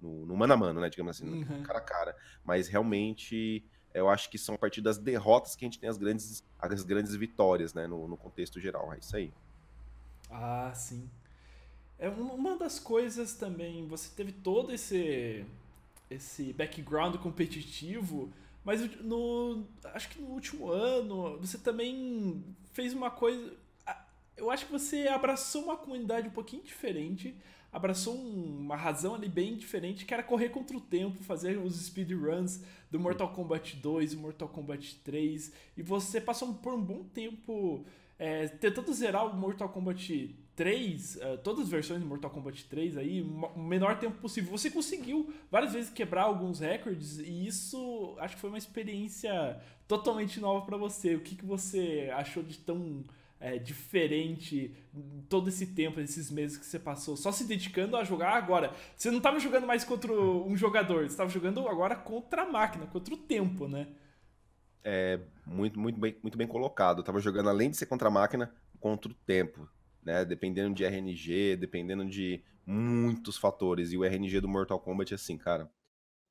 no, no mano a mano, né? Digamos assim, uhum. cara a cara. Mas realmente eu acho que são a partir das derrotas que a gente tem as grandes, as grandes vitórias, né? No, no contexto geral. É isso aí. Ah, sim. É uma das coisas também, você teve todo esse, esse background competitivo, mas no, acho que no último ano você também fez uma coisa. Eu acho que você abraçou uma comunidade um pouquinho diferente abraçou uma razão ali bem diferente, que era correr contra o tempo, fazer os speedruns do Mortal Kombat 2 e Mortal Kombat 3. E você passou por um bom tempo é, tentando zerar o Mortal Kombat 3, uh, é, todas as versões do Mortal Kombat 3 aí, o menor tempo possível. Você conseguiu várias vezes quebrar alguns recordes e isso acho que foi uma experiência totalmente nova para você. O que, que você achou de tão é, diferente todo esse tempo, esses meses que você passou, só se dedicando a jogar agora. Você não estava jogando mais contra um jogador, você estava jogando agora contra a máquina, contra o tempo, né? É, muito, muito, bem, muito bem colocado. Eu estava jogando, além de ser contra a máquina, contra o tempo. Né? Dependendo de RNG, dependendo de muitos fatores. E o RNG do Mortal Kombat, é assim, cara,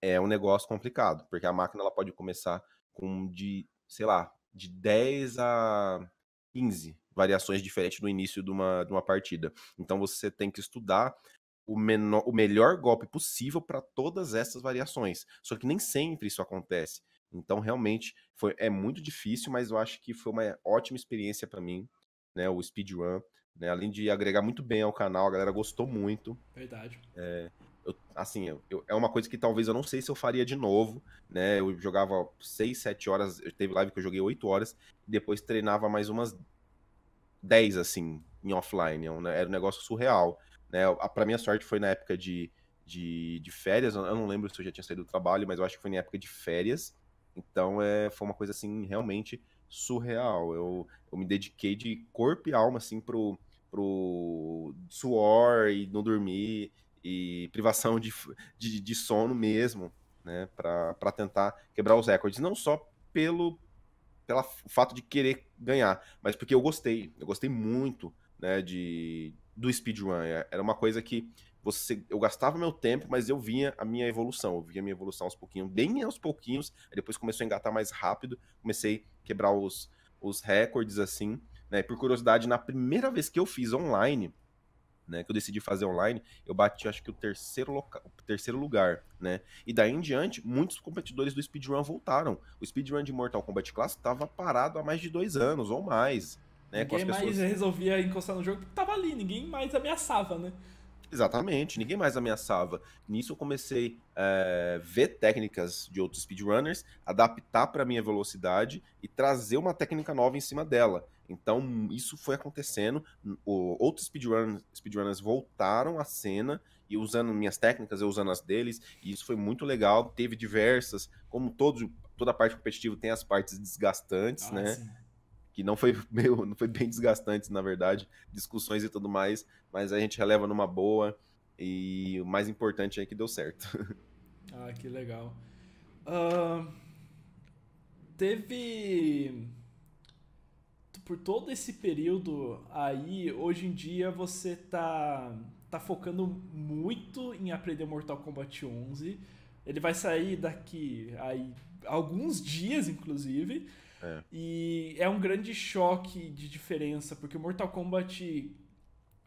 é um negócio complicado. Porque a máquina ela pode começar com de, sei lá, de 10 a 15 variações diferentes no início de uma, de uma partida. Então você tem que estudar o, menor, o melhor golpe possível para todas essas variações. Só que nem sempre isso acontece. Então, realmente, foi, é muito difícil, mas eu acho que foi uma ótima experiência para mim, né? O speedrun, né? Além de agregar muito bem ao canal, a galera gostou muito. Verdade. É, eu, assim, eu, é uma coisa que talvez eu não sei se eu faria de novo, né? Eu jogava 6, 7 horas, teve live que eu joguei 8 horas, depois treinava mais umas 10, assim, em offline. É né, era um negócio surreal, né? Pra minha sorte foi na época de, de, de férias, eu não lembro se eu já tinha saído do trabalho, mas eu acho que foi na época de férias. Então é, foi uma coisa, assim, realmente surreal. Eu, eu me dediquei de corpo e alma, assim, pro, pro suor e não dormir e privação de, de, de sono mesmo, né, para tentar quebrar os recordes. Não só pelo pela fato de querer ganhar, mas porque eu gostei, eu gostei muito, né, de do speedrun. É, era uma coisa que você, eu gastava meu tempo, mas eu vinha a minha evolução, eu via a minha evolução aos pouquinhos, bem aos pouquinhos, depois começou a engatar mais rápido, comecei a quebrar os, os recordes assim, né? Por curiosidade, na primeira vez que eu fiz online, né? Que eu decidi fazer online, eu bati acho que o terceiro, o terceiro lugar, né? E daí em diante, muitos competidores do speedrun voltaram. O speedrun de Mortal Kombat Classic estava parado há mais de dois anos ou mais. Né, ninguém pessoas... mais resolvia encostar no jogo porque tava ali, ninguém mais ameaçava, né? Exatamente, ninguém mais ameaçava. Nisso eu comecei a é, ver técnicas de outros speedrunners, adaptar para minha velocidade e trazer uma técnica nova em cima dela. Então, isso foi acontecendo. O, outros speedrunners, speedrunners voltaram à cena e usando minhas técnicas, eu usando as deles, e isso foi muito legal. Teve diversas, como todo, toda parte competitiva tem as partes desgastantes, ah, né? Sim. Que não foi, meu, não foi bem desgastantes, na verdade, discussões e tudo mais, mas a gente releva numa boa. E o mais importante é que deu certo. Ah, que legal. Uh, teve por todo esse período aí, hoje em dia você tá, tá focando muito em aprender Mortal Kombat 11. Ele vai sair daqui aí alguns dias, inclusive. É. E é um grande choque de diferença, porque o Mortal Kombat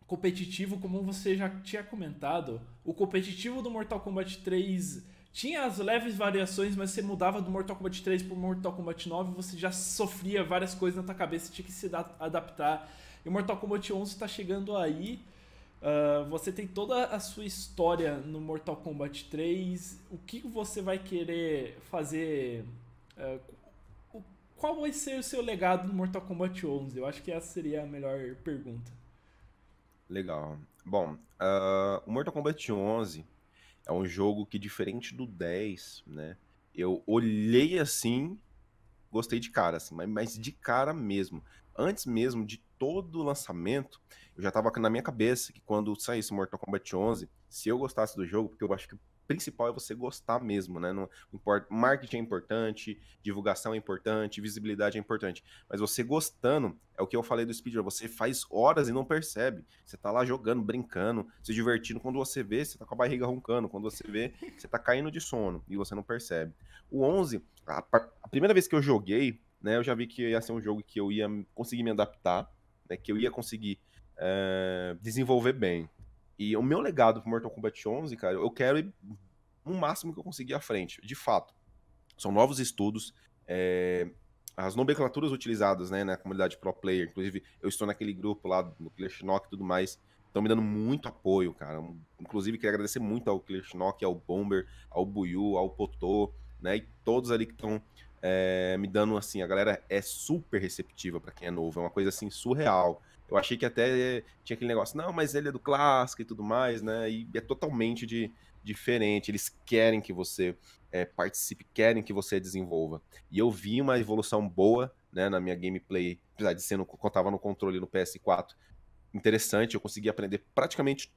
competitivo, como você já tinha comentado, o competitivo do Mortal Kombat 3 tinha as leves variações, mas você mudava do Mortal Kombat 3 pro Mortal Kombat 9, você já sofria várias coisas na tua cabeça, tinha que se adaptar. E Mortal Kombat 11 tá chegando aí. Uh, você tem toda a sua história no Mortal Kombat 3. O que você vai querer fazer? Uh, qual vai ser o seu legado no Mortal Kombat 11? Eu acho que essa seria a melhor pergunta. Legal. Bom, uh, o Mortal Kombat 11 é um jogo que, diferente do 10, né? Eu olhei assim, gostei de cara, assim, mas, mas de cara mesmo. Antes mesmo de todo o lançamento, eu já estava na minha cabeça que quando saísse Mortal Kombat 11, se eu gostasse do jogo, porque eu acho que o principal é você gostar mesmo, né? Não importa, marketing é importante, divulgação é importante, visibilidade é importante, mas você gostando é o que eu falei do speedrun, você faz horas e não percebe. Você tá lá jogando, brincando, se divertindo, quando você vê, você tá com a barriga roncando, quando você vê, você tá caindo de sono e você não percebe. O 11, a, a primeira vez que eu joguei, né, eu já vi que ia ser um jogo que eu ia conseguir me adaptar, né, que eu ia conseguir é, desenvolver bem. E o meu legado pro Mortal Kombat 11, cara, eu quero ir o máximo que eu conseguir à frente, de fato. São novos estudos, é, as nomenclaturas utilizadas né, na comunidade pro player, inclusive eu estou naquele grupo lá do Clash Shinnok e tudo mais, estão me dando muito apoio, cara. Inclusive, queria agradecer muito ao Clash Shinnok, ao Bomber, ao Buyu, ao Potô, né, e todos ali que estão é, eh, me dando, assim, a galera é super receptiva para quem é novo, é uma coisa, assim, surreal. Eu achei que até tinha aquele negócio, não, mas ele é do clássico e tudo mais, né? E é totalmente de, diferente. Eles querem que você é, participe, querem que você desenvolva. E eu vi uma evolução boa né, na minha gameplay, apesar de ser no, contava no controle no PS4. Interessante, eu consegui aprender praticamente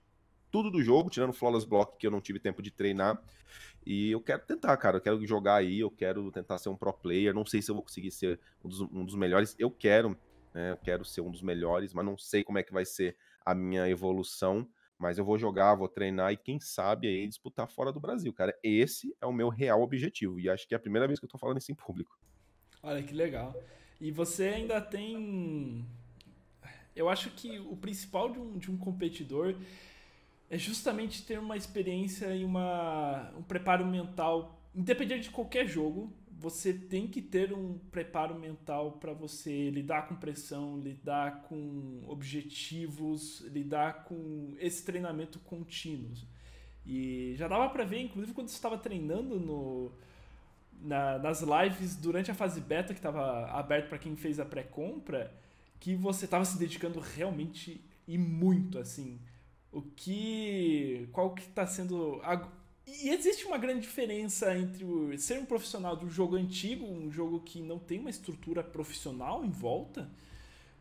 tudo do jogo, tirando o Flawless Block, que eu não tive tempo de treinar. E eu quero tentar, cara. Eu quero jogar aí, eu quero tentar ser um pro player. Não sei se eu vou conseguir ser um dos, um dos melhores. Eu quero né? Eu quero ser um dos melhores, mas não sei como é que vai ser a minha evolução. Mas eu vou jogar, vou treinar e quem sabe aí disputar fora do Brasil, cara. Esse é o meu real objetivo e acho que é a primeira vez que eu tô falando isso em público. Olha que legal. E você ainda tem. Eu acho que o principal de um, de um competidor é justamente ter uma experiência e uma, um preparo mental, independente de qualquer jogo, você tem que ter um preparo mental para você lidar com pressão, lidar com objetivos, lidar com esse treinamento contínuo. E já dava para ver, inclusive quando você estava treinando no, na, nas lives durante a fase beta que estava aberto para quem fez a pré-compra, que você estava se dedicando realmente e muito assim. O que qual que está sendo a, e existe uma grande diferença entre ser um profissional do jogo antigo, um jogo que não tem uma estrutura profissional em volta,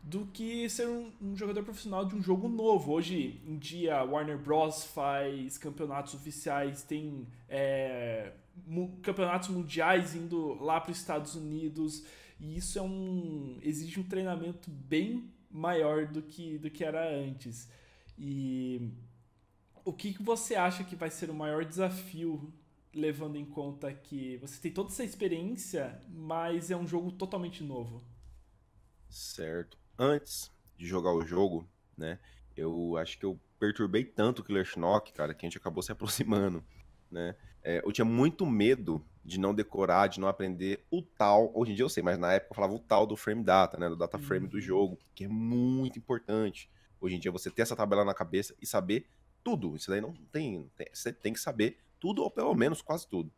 do que ser um, um, jogador profissional de um jogo novo. Hoje em dia, Warner Bros. faz campeonatos oficiais, tem é, mu campeonatos mundiais indo lá para os Estados Unidos, e isso é um exige um treinamento bem maior do que, do que era antes. E o que, que você acha que vai ser o maior desafio, levando em conta que você tem toda essa experiência, mas é um jogo totalmente novo? Certo. Antes de jogar o jogo, né, eu acho que eu perturbei tanto o Killer Knock, cara, que a gente acabou se aproximando, né? É, eu tinha muito medo de não decorar, de não aprender o tal. Hoje em dia eu sei, mas na época eu falava o tal do frame data, né? Do data frame uhum. do jogo, que é muito importante. Hoje em dia você ter essa tabela na cabeça e saber tudo. Isso daí não tem, tem. Você tem que saber tudo, ou pelo menos quase tudo.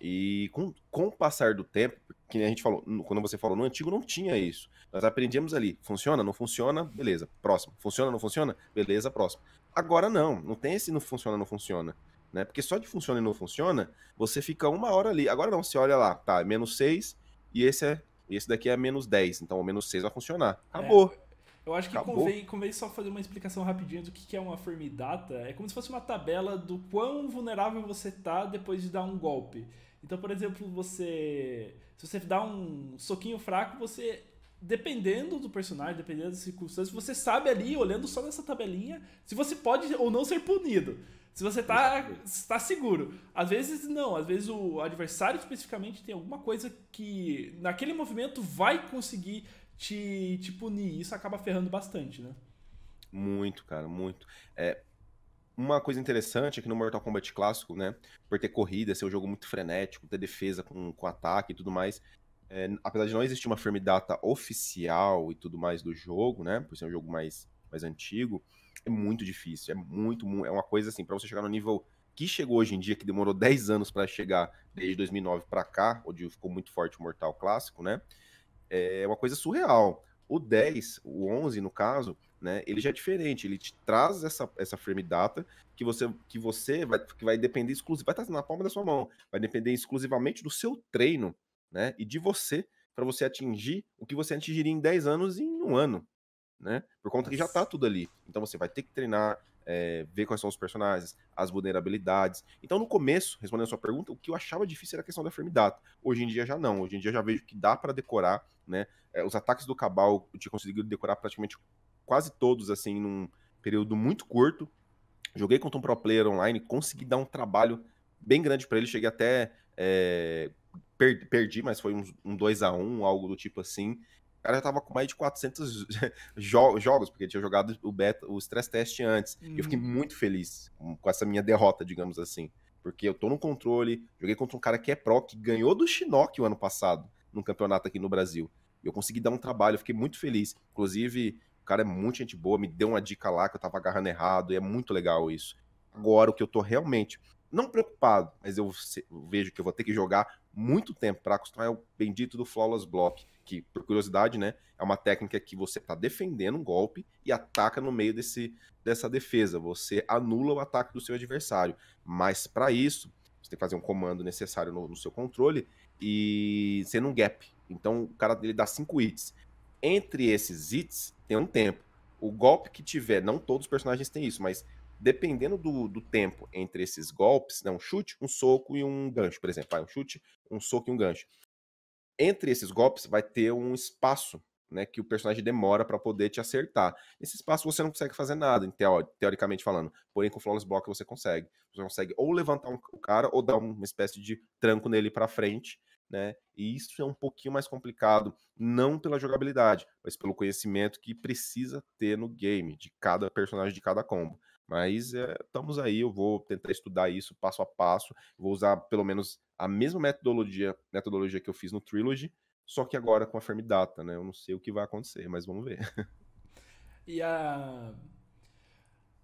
E com, com o passar do tempo, que a gente falou, quando você falou no antigo, não tinha isso. Nós aprendíamos ali, funciona, não funciona, beleza, próximo. Funciona, não funciona, beleza, próximo. Agora não, não tem esse não funciona, não funciona. Né? Porque só de funciona e não funciona, você fica uma hora ali. Agora não, você olha lá, tá, é menos 6 e esse é. Esse daqui é menos 10, então o menos 6 vai funcionar. É. Acabou. É, eu acho que convém, convém só fazer uma explicação rapidinha do que, é uma formidata. É como se fosse uma tabela do quão vulnerável você tá depois de dar um golpe. Então, por exemplo, você. Se você dá um soquinho fraco, você dependendo do personagem, dependendo das circunstâncias, você sabe ali, olhando só nessa tabelinha, se você pode ou não ser punido. Se você está tá seguro. Às vezes não, às vezes o adversário especificamente tem alguma coisa que naquele movimento vai conseguir te, te punir. Isso acaba ferrando bastante, né? Muito, cara, muito. É, uma coisa interessante é que no Mortal Kombat clássico, né, por ter corrida, é ser um jogo muito frenético, ter defesa com, com ataque e tudo mais, é, apesar de não existir uma firm data oficial e tudo mais do jogo, né, por ser um jogo mais, mais antigo, é muito difícil, é muito, é uma coisa assim, para você chegar no nível que chegou hoje em dia, que demorou 10 anos para chegar, desde 2009 para cá, onde ficou muito forte o Mortal clássico, né, é uma coisa surreal. O 10, o 11, no caso, né, ele já é diferente, ele te traz essa, essa frame data que você, que você vai, que vai depender exclusivamente, vai estar na palma da sua mão, vai depender exclusivamente do seu treino, né, e de você, para você atingir o que você atingiria em 10 anos em um ano, né, por conta Nossa. que já está tudo ali. Então você vai ter que treinar, é, ver quais são os personagens, as vulnerabilidades. Então, no começo, respondendo a sua pergunta, o que eu achava difícil era a questão da firmidata. Hoje em dia já não. Hoje em dia já vejo que dá para decorar, né? É, os ataques do Cabal eu tinha conseguido decorar praticamente quase todos, assim, num período muito curto. Joguei contra um pro player online, consegui dar um trabalho bem grande para ele. Cheguei até. É, perdi, mas foi um, um 2 a 1 um, algo do tipo assim cara já tava com mais de 400 jo jogos, porque tinha jogado o beta, o stress test antes. Uhum. Eu fiquei hum. muito feliz com essa minha derrota, digamos assim. Porque eu tô no controle, joguei contra um cara que é pro, que ganhou do Shinnok o ano passado, num campeonato aqui no Brasil. E eu consegui dar um trabalho, fiquei muito feliz. Inclusive, o cara é muito gente boa, me deu uma dica lá que eu tava agarrando errado, e é muito legal isso. Agora, o que eu tô realmente, não preocupado, mas eu vejo que eu vou ter que jogar muito tempo para acostumar é o bendito do Flawless Block que, por curiosidade, né, é uma técnica que você está defendendo um golpe e ataca no meio desse, dessa defesa. Você anula o ataque do seu adversário. Mas para isso, você tem que fazer um comando necessário no, no, seu controle e sendo um gap. Então o cara ele dá 5 hits. Entre esses hits, tem um tempo. O golpe que tiver, não todos os personagens têm isso, mas dependendo do, do tempo entre esses golpes, né, um chute, um soco e um gancho, por exemplo. um chute, um soco e um gancho entre esses golpes vai ter um espaço né, que o personagem demora para poder te acertar. Nesse espaço você não consegue fazer nada, teoricamente falando. Porém, com o Flawless Block você consegue. Você consegue ou levantar um cara ou dar uma espécie de tranco nele para frente, né? E isso é um pouquinho mais complicado, não pela jogabilidade, mas pelo conhecimento que precisa ter no game de cada personagem, de cada combo. Mas é, estamos aí, eu vou tentar estudar isso passo a passo, vou usar pelo menos a mesma metodologia, metodologia que eu fiz no Trilogy, só que agora com a Firm Data, né? Eu não sei o que vai acontecer, mas vamos ver. E a.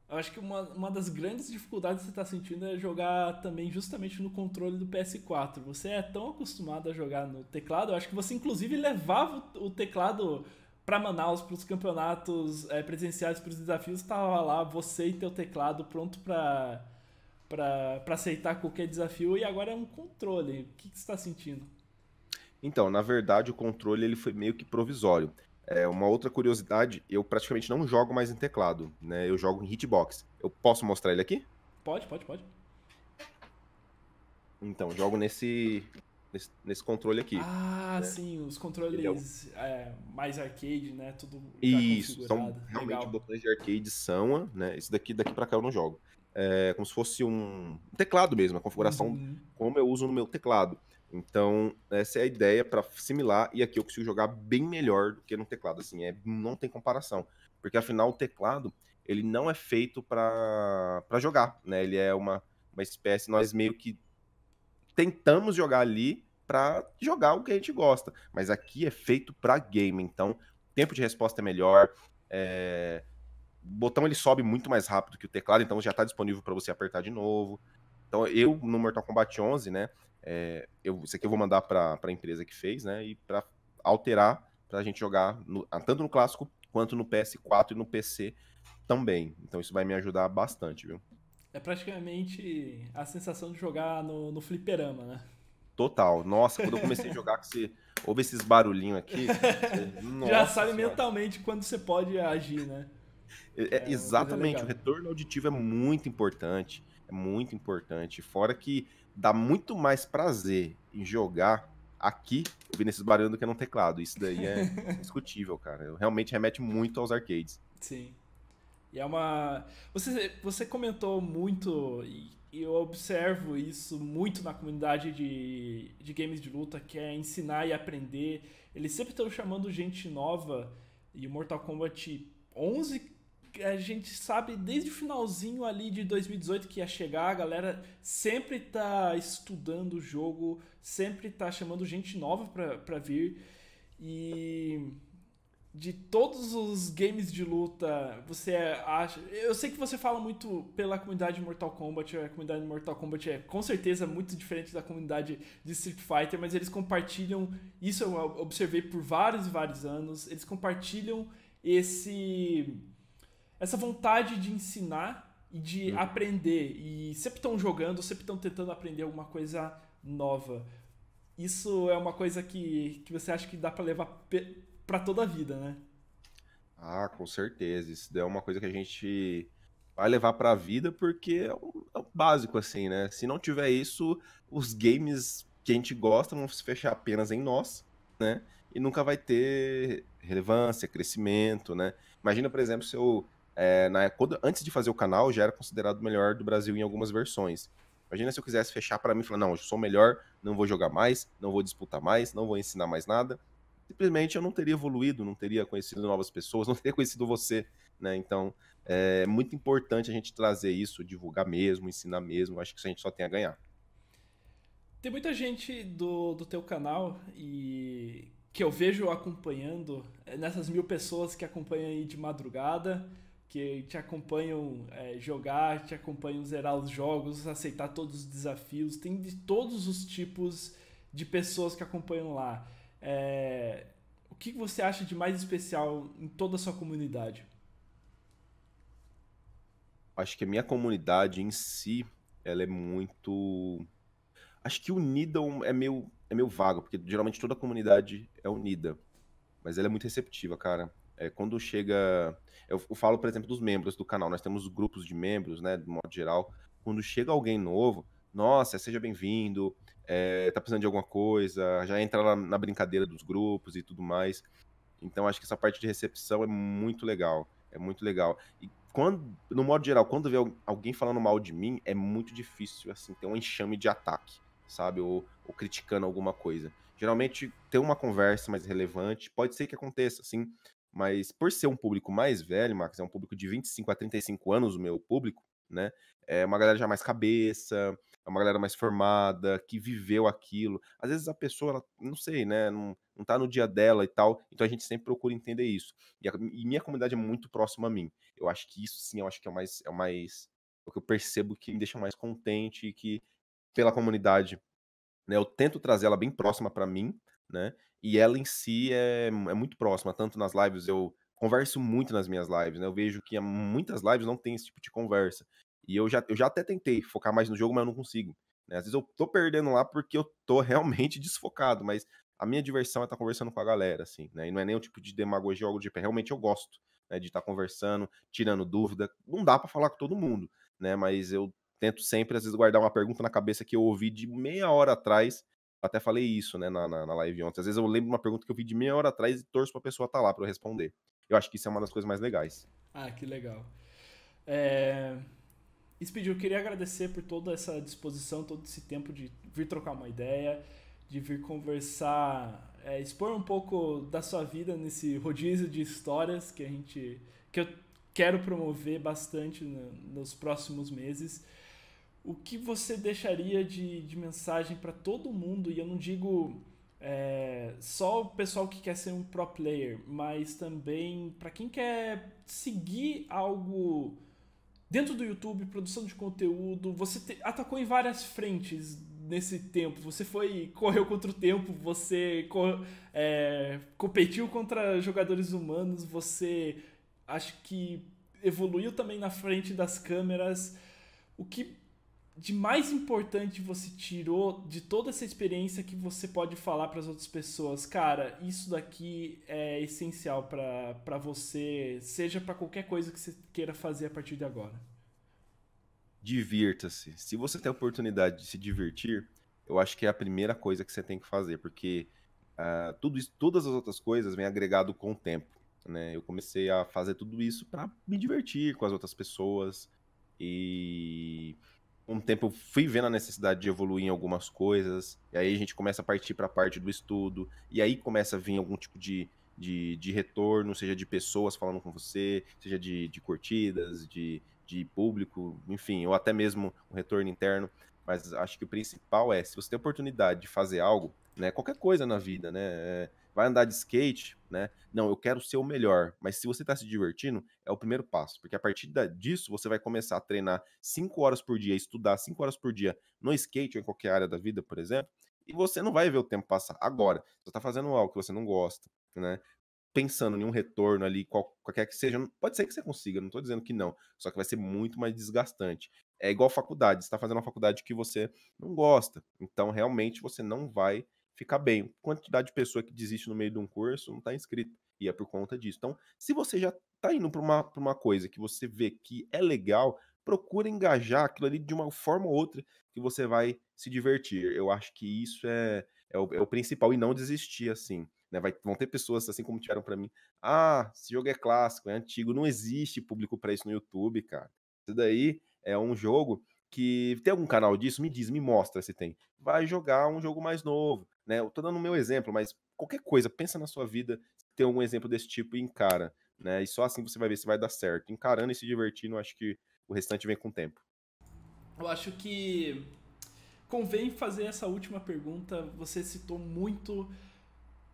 Eu acho que uma, uma das grandes dificuldades que você está sentindo é jogar também justamente no controle do PS4. Você é tão acostumado a jogar no teclado, eu acho que você inclusive levava o teclado para Manaus, para os campeonatos é, presenciais, para os desafios, estava lá você e teu teclado pronto para para aceitar qualquer desafio e agora é um controle. O que, você está sentindo? Então, na verdade, o controle ele foi meio que provisório. É, uma outra curiosidade, eu praticamente não jogo mais em teclado, né? Eu jogo em hitbox. Eu posso mostrar ele aqui? Pode, pode, pode. Então, jogo nesse nesse, nesse controle aqui. Ah, né? sim, os controles é, um... é, mais arcade, né? Tudo Isso, são realmente Legal. botões de arcade são, né? Isso daqui daqui para cá eu não jogo. É como se fosse um teclado mesmo, a configuração uhum. como eu uso no meu teclado. Então, essa é a ideia para similar e aqui eu consigo jogar bem melhor do que no teclado, assim, é, não tem comparação, porque afinal o teclado, ele não é feito para jogar, né? Ele é uma uma espécie nós meio que tentamos jogar ali para jogar o que a gente gosta. Mas aqui é feito para game, então tempo de resposta é melhor. É... O botão ele sobe muito mais rápido que o teclado, então já está disponível para você apertar de novo. Então eu no Mortal Kombat 11, né? É... eu, isso aqui eu vou mandar para a empresa que fez, né? E para alterar para a gente jogar no... tanto no clássico quanto no PS4 e no PC também. Então isso vai me ajudar bastante, viu? É praticamente a sensação de jogar no, no fliperama, né? Total. Nossa, quando eu comecei a jogar, que você ouve esses barulhinhos aqui. Você... Nossa, Já sabe senhora. mentalmente quando você pode agir, né? É, é, é exatamente, o retorno auditivo é muito importante. É muito importante. Fora que dá muito mais prazer em jogar aqui, ouvindo esses barulhos, do que no teclado. Isso daí é discutível, cara. Realmente remete muito aos arcades. Sim. E é uma. Você, você comentou muito, e, eu observo isso muito na comunidade de, de games de luta, que é ensinar e aprender. Eles sempre estão chamando gente nova, e o Mortal Kombat 11 a gente sabe desde o finalzinho ali de 2018 que ia chegar, a galera sempre tá estudando o jogo, sempre tá chamando gente nova pra, pra vir. E de todos os games de luta, você acha. Eu sei que você fala muito pela comunidade de Mortal Kombat, a comunidade de Mortal Kombat é com certeza muito diferente da comunidade de Street Fighter, mas eles compartilham. Isso eu observei por vários e vários anos. Eles compartilham esse. essa vontade de ensinar e de uhum. aprender. E sempre estão jogando, sempre estão tentando aprender alguma coisa nova. Isso é uma coisa que, que você acha que dá para levar para toda a vida, né? Ah, com certeza. Isso é uma coisa que a gente vai levar para a vida porque é o, é básico assim, né? Se não tiver isso, os games que a gente gosta vão se fechar apenas em nós, né? E nunca vai ter relevância, crescimento, né? Imagina, por exemplo, se eu é, na, quando, antes de fazer o canal, já era considerado o melhor do Brasil em algumas versões. Imagina se eu quisesse fechar para mim e falar, não, eu sou o melhor, não vou jogar mais, não vou disputar mais, não vou ensinar mais nada simplesmente eu não teria evoluído, não teria conhecido novas pessoas, não teria conhecido você, né? Então, é muito importante a gente trazer isso, divulgar mesmo, ensinar mesmo, acho que a gente só tem a ganhar. Tem muita gente do, do teu canal e que eu vejo acompanhando, é, nessas mil pessoas que acompanham aí de madrugada, que te acompanham é, jogar, te acompanham zerar os jogos, aceitar todos os desafios, tem de todos os tipos de pessoas que acompanham lá. É, o que você acha de mais especial em toda a sua comunidade? Acho que a minha comunidade em si, ela é muito. Acho que unida é meio, é meio vago, porque geralmente toda a comunidade é unida. Mas ela é muito receptiva, cara. É, quando chega. Eu falo, por exemplo, dos membros do canal. Nós temos grupos de membros, né, de modo geral. Quando chega alguém novo, nossa, seja bem-vindo, é, tá precisando de alguma coisa, já entra lá na brincadeira dos grupos e tudo mais. Então acho que essa parte de recepção é muito legal, é muito legal. E quando, no modo geral, quando vê alguém falando mal de mim, é muito difícil assim ter um enxame de ataque, sabe, ou, ou criticando alguma coisa. Geralmente ter uma conversa mais relevante, pode ser que aconteça, assim, mas por ser um público mais velho, Max, é um público de 25 a 35 anos o meu público, né? É uma galera já mais cabeça, é uma galera mais formada, que viveu aquilo. Às vezes a pessoa, ela, não sei, né, não, não tá no dia dela e tal, então a gente sempre procura entender isso. E, a, e, minha comunidade é muito próxima a mim. Eu acho que isso sim, eu acho que é o mais, é o mais, é o que eu percebo que me deixa mais contente e que, pela comunidade, né, eu tento trazer ela bem próxima para mim, né, e ela em si é, é muito próxima, tanto nas lives eu converso muito nas minhas lives, né? Eu vejo que muitas lives não tem esse tipo de conversa. E eu já, eu já até tentei focar mais no jogo, mas eu não consigo. Né? Às vezes eu tô perdendo lá porque eu tô realmente desfocado, mas a minha diversão é estar tá conversando com a galera, assim, né? E não é nem o tipo de demagogia ou algo de realmente eu gosto, né, de estar tá conversando, tirando dúvida. Não dá para falar com todo mundo, né? Mas eu tento sempre, às vezes, guardar uma pergunta na cabeça que eu ouvi de meia hora atrás. Até falei isso, né, na, na, na live ontem. Às vezes eu lembro uma pergunta que eu vi de meia hora atrás e torço pra pessoa estar tá lá para eu responder. Eu acho que isso é uma das coisas mais legais. Ah, que legal. É... Speed, eu queria agradecer por toda essa disposição, todo esse tempo de vir trocar uma ideia, de vir conversar, é, expor um pouco da sua vida nesse rodízio de histórias que a gente, que eu quero promover bastante no, nos próximos meses. O que você deixaria de, de mensagem para todo mundo? E eu não digo é, só o pessoal que quer ser um pro player, mas também para quem quer seguir algo dentro do YouTube, produção de conteúdo, você te, atacou em várias frentes nesse tempo. Você foi correu contra o tempo, você é, competiu contra jogadores humanos, você acho que evoluiu também na frente das câmeras. O que de mais importante você tirou de toda essa experiência que você pode falar para as outras pessoas? Cara, isso daqui é essencial para você, seja para qualquer coisa que você queira fazer a partir de agora. Divirta-se. Se você tem a oportunidade de se divertir, eu acho que é a primeira coisa que você tem que fazer, porque uh, tudo isso, todas as outras coisas vêm agregado com o tempo. Né? Eu comecei a fazer tudo isso para me divertir com as outras pessoas e um tempo eu fui vendo a necessidade de evoluir em algumas coisas, e aí a gente começa a partir para a parte do estudo, e aí começa a vir algum tipo de, de, de retorno, seja de pessoas falando com você, seja de, de curtidas, de, de público, enfim, ou até mesmo um retorno interno. Mas acho que o principal é, se você tem oportunidade de fazer algo, né, qualquer coisa na vida, né, é, vai andar de skate, né? Não, eu quero ser o melhor. Mas se você está se divertindo, é o primeiro passo. Porque a partir disso, você vai começar a treinar 5 horas por dia, estudar 5 horas por dia no skate ou em qualquer área da vida, por exemplo, e você não vai ver o tempo passar. Agora, você está fazendo algo que você não gosta, né? Pensando em um retorno ali, qual, qualquer que seja, pode ser que você consiga, não estou dizendo que não, só que vai ser muito mais desgastante. É igual faculdade, você está fazendo uma faculdade que você não gosta, então realmente você não vai ficar bem. quantidade de pessoa que desiste no meio de um curso não está inscrito E é por conta disso. Então, se você já está indo para uma, uma coisa que você vê que é legal, procura engajar aquilo ali de uma forma ou outra que você vai se divertir. Eu acho que isso é, é, o, é o principal e não desistir assim. Né? Vai, vão ter pessoas assim como tiveram para mim. Ah, esse jogo é clássico, é antigo, não existe público para isso no YouTube, cara. Isso daí é um jogo que tem algum canal disso, me diz, me mostra se tem. Vai jogar um jogo mais novo né? Eu tô dando o meu exemplo, mas qualquer coisa, pensa na sua vida, tem algum exemplo desse tipo e encara, né? E só assim você vai ver se vai dar certo. Encarando e se divertindo, acho que o restante vem com o tempo. Eu acho que convém fazer essa última pergunta. Você citou muito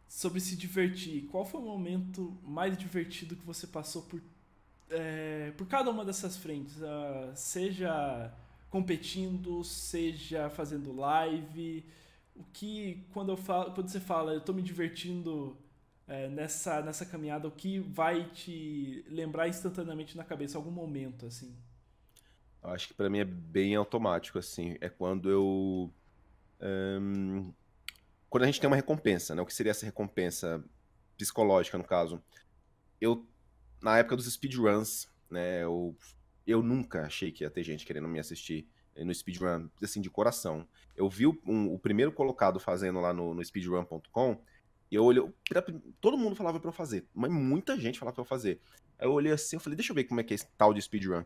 sobre se divertir. Qual foi o momento mais divertido que você passou por, é, por cada uma dessas frentes? Uh, seja competindo, seja fazendo live, o que quando eu falo, quando você fala, eu estou me divertindo é, nessa nessa caminhada, o que vai te lembrar instantaneamente na cabeça algum momento assim? Eu acho que para mim é bem automático assim, é quando eu um, quando a gente tem uma recompensa, né? O que seria essa recompensa psicológica no caso? Eu na época dos speedruns, né, eu eu nunca achei que ia ter gente querendo me assistir no speedrun, assim, de coração. Eu vi o, um, o primeiro colocado fazendo lá no, no speedrun.com, e eu olhei, tá todo mundo falava para eu fazer, mas muita gente falava para eu fazer. Aí eu olhei assim, eu falei, deixa eu ver como é que é esse tal de speedrun.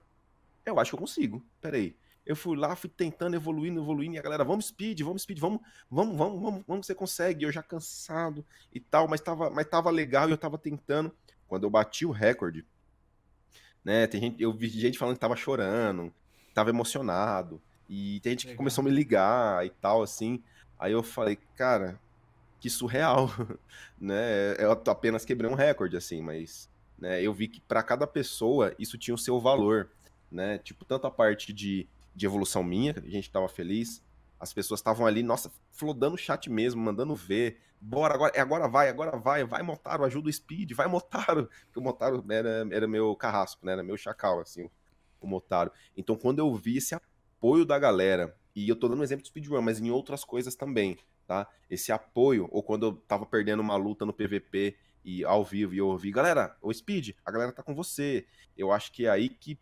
Eu acho que eu consigo, peraí. Eu fui lá, fui tentando, evoluindo, evoluindo, e a galera, vamos speed, vamos speed, vamos, vamos, vamos, vamos, vamos você consegue. Eu já cansado e tal, mas tava, mas tava legal e eu tava tentando. Quando eu bati o recorde, né, tem gente, eu vi gente falando que tava chorando, tava emocionado. E tem gente Legal. que começou a me ligar e tal, assim. Aí eu falei, cara, que surreal, né? Eu apenas quebrei um recorde, assim, mas né, eu vi que para cada pessoa isso tinha o seu valor, né? Tipo, tanto a parte de, de evolução minha, a gente tava feliz, as pessoas estavam ali, nossa, flodando o chat mesmo, mandando ver, bora agora, é, agora vai, agora vai, vai Motaro, ajuda o Speed, vai Motaro, porque o Motaro era, era meu carrasco, né? Era meu chacal, assim, como otário. Então, quando eu vi esse apoio da galera, e eu tô dando um exemplo do speedrun, mas em outras coisas também, tá? Esse apoio, ou quando eu tava perdendo uma luta no PVP e ao vivo e eu ouvi, galera, o Speed, a galera tá com você. Eu acho que é aí que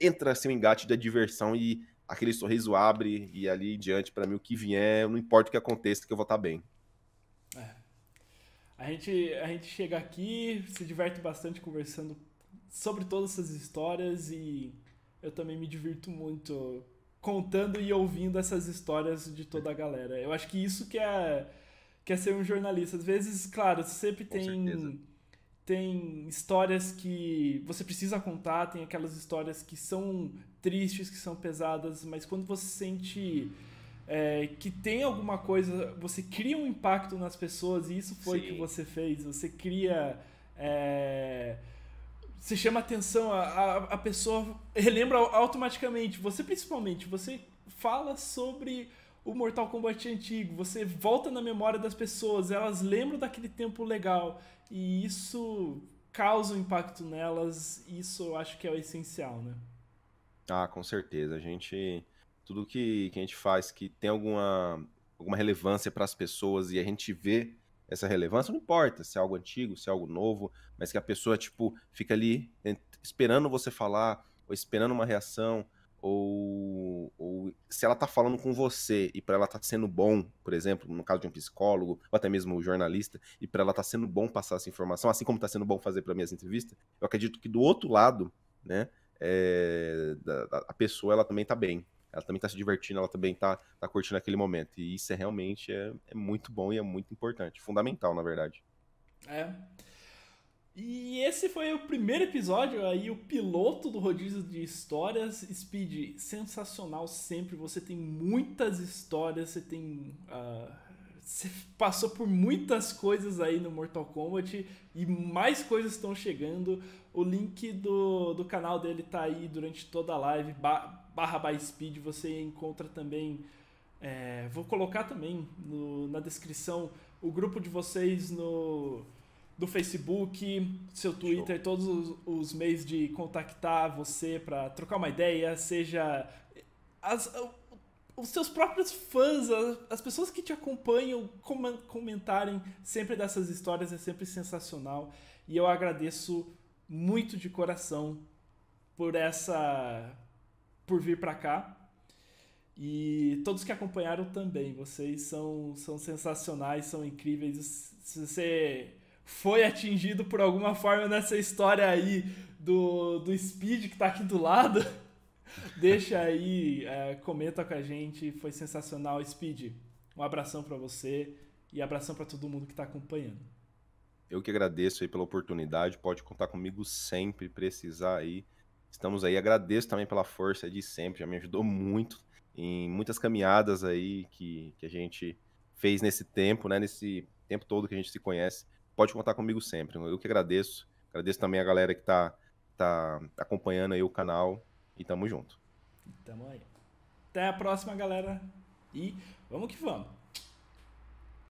entra assim, o um engate da diversão e aquele sorriso abre e ali diante para mim o que vier, não importa o que aconteça, que eu vou estar tá bem. É. A gente, a gente chega aqui, se diverte bastante conversando sobre todas essas histórias e eu também me divirto muito contando e ouvindo essas histórias de toda a galera. Eu acho que isso que é, que é ser um jornalista. Às vezes, claro, sempre tem. Tem histórias que você precisa contar, tem aquelas histórias que são tristes, que são pesadas, mas quando você sente é, que tem alguma coisa, você cria um impacto nas pessoas, e isso foi o que você fez. Você cria é, você chama atenção, a, a, a pessoa relembra automaticamente. Você, principalmente, você fala sobre o Mortal Kombat antigo, você volta na memória das pessoas, elas lembram daquele tempo legal e isso causa um impacto nelas, isso eu acho que é o essencial, né? Ah, com certeza. A gente tudo que, que a gente faz que tem alguma alguma relevância para as pessoas e a gente vê essa relevância, não importa se é algo antigo, se é algo novo, mas que a pessoa, tipo, fica ali esperando você falar, ou esperando uma reação, ou, ou se ela tá falando com você e para ela tá sendo bom, por exemplo, no caso de um psicólogo, ou até mesmo um jornalista, e para ela tá sendo bom passar essa informação, assim como tá sendo bom fazer para minhas entrevistas eu acredito que do outro lado, né, é, da, da, a pessoa ela também tá bem, ela também está se divertindo, ela também está tá curtindo aquele momento. E isso é realmente é, é muito bom e é muito importante, fundamental, na verdade. É. E esse foi o primeiro episódio aí, o piloto do rodízio de histórias. Speed, sensacional sempre. Você tem muitas histórias, você tem. Uh, você passou por muitas coisas aí no Mortal Kombat e mais coisas estão chegando. O link do, do canal dele tá aí durante toda a live, ba, barra by speed, você encontra também. É, vou colocar também no, na descrição o grupo de vocês no do Facebook, seu Twitter, Show. todos os, os, meios de contactar você para trocar uma ideia, seja as, os seus próprios fãs, as, as pessoas que te acompanham comentarem sempre dessas histórias é sempre sensacional e eu agradeço muito de coração por essa por vir para cá. E todos que acompanharam também, vocês são, são sensacionais, são incríveis. Se você foi atingido por alguma forma nessa história aí do, do Speed que tá aqui do lado, deixa aí, é, comenta com a gente. Foi sensacional, Speed. Um abração para você e abração para todo mundo que está acompanhando. Eu que agradeço aí pela oportunidade, pode contar comigo sempre, precisar aí. Estamos aí, agradeço também pela força de sempre, já me ajudou muito em muitas caminhadas aí que, que a gente fez nesse tempo, né? Nesse tempo todo que a gente se conhece. Pode contar comigo sempre. Eu que agradeço. Agradeço também a galera que tá, tá acompanhando aí o canal. E tamo junto. Tamo aí. Até a próxima, galera. E vamos que vamos.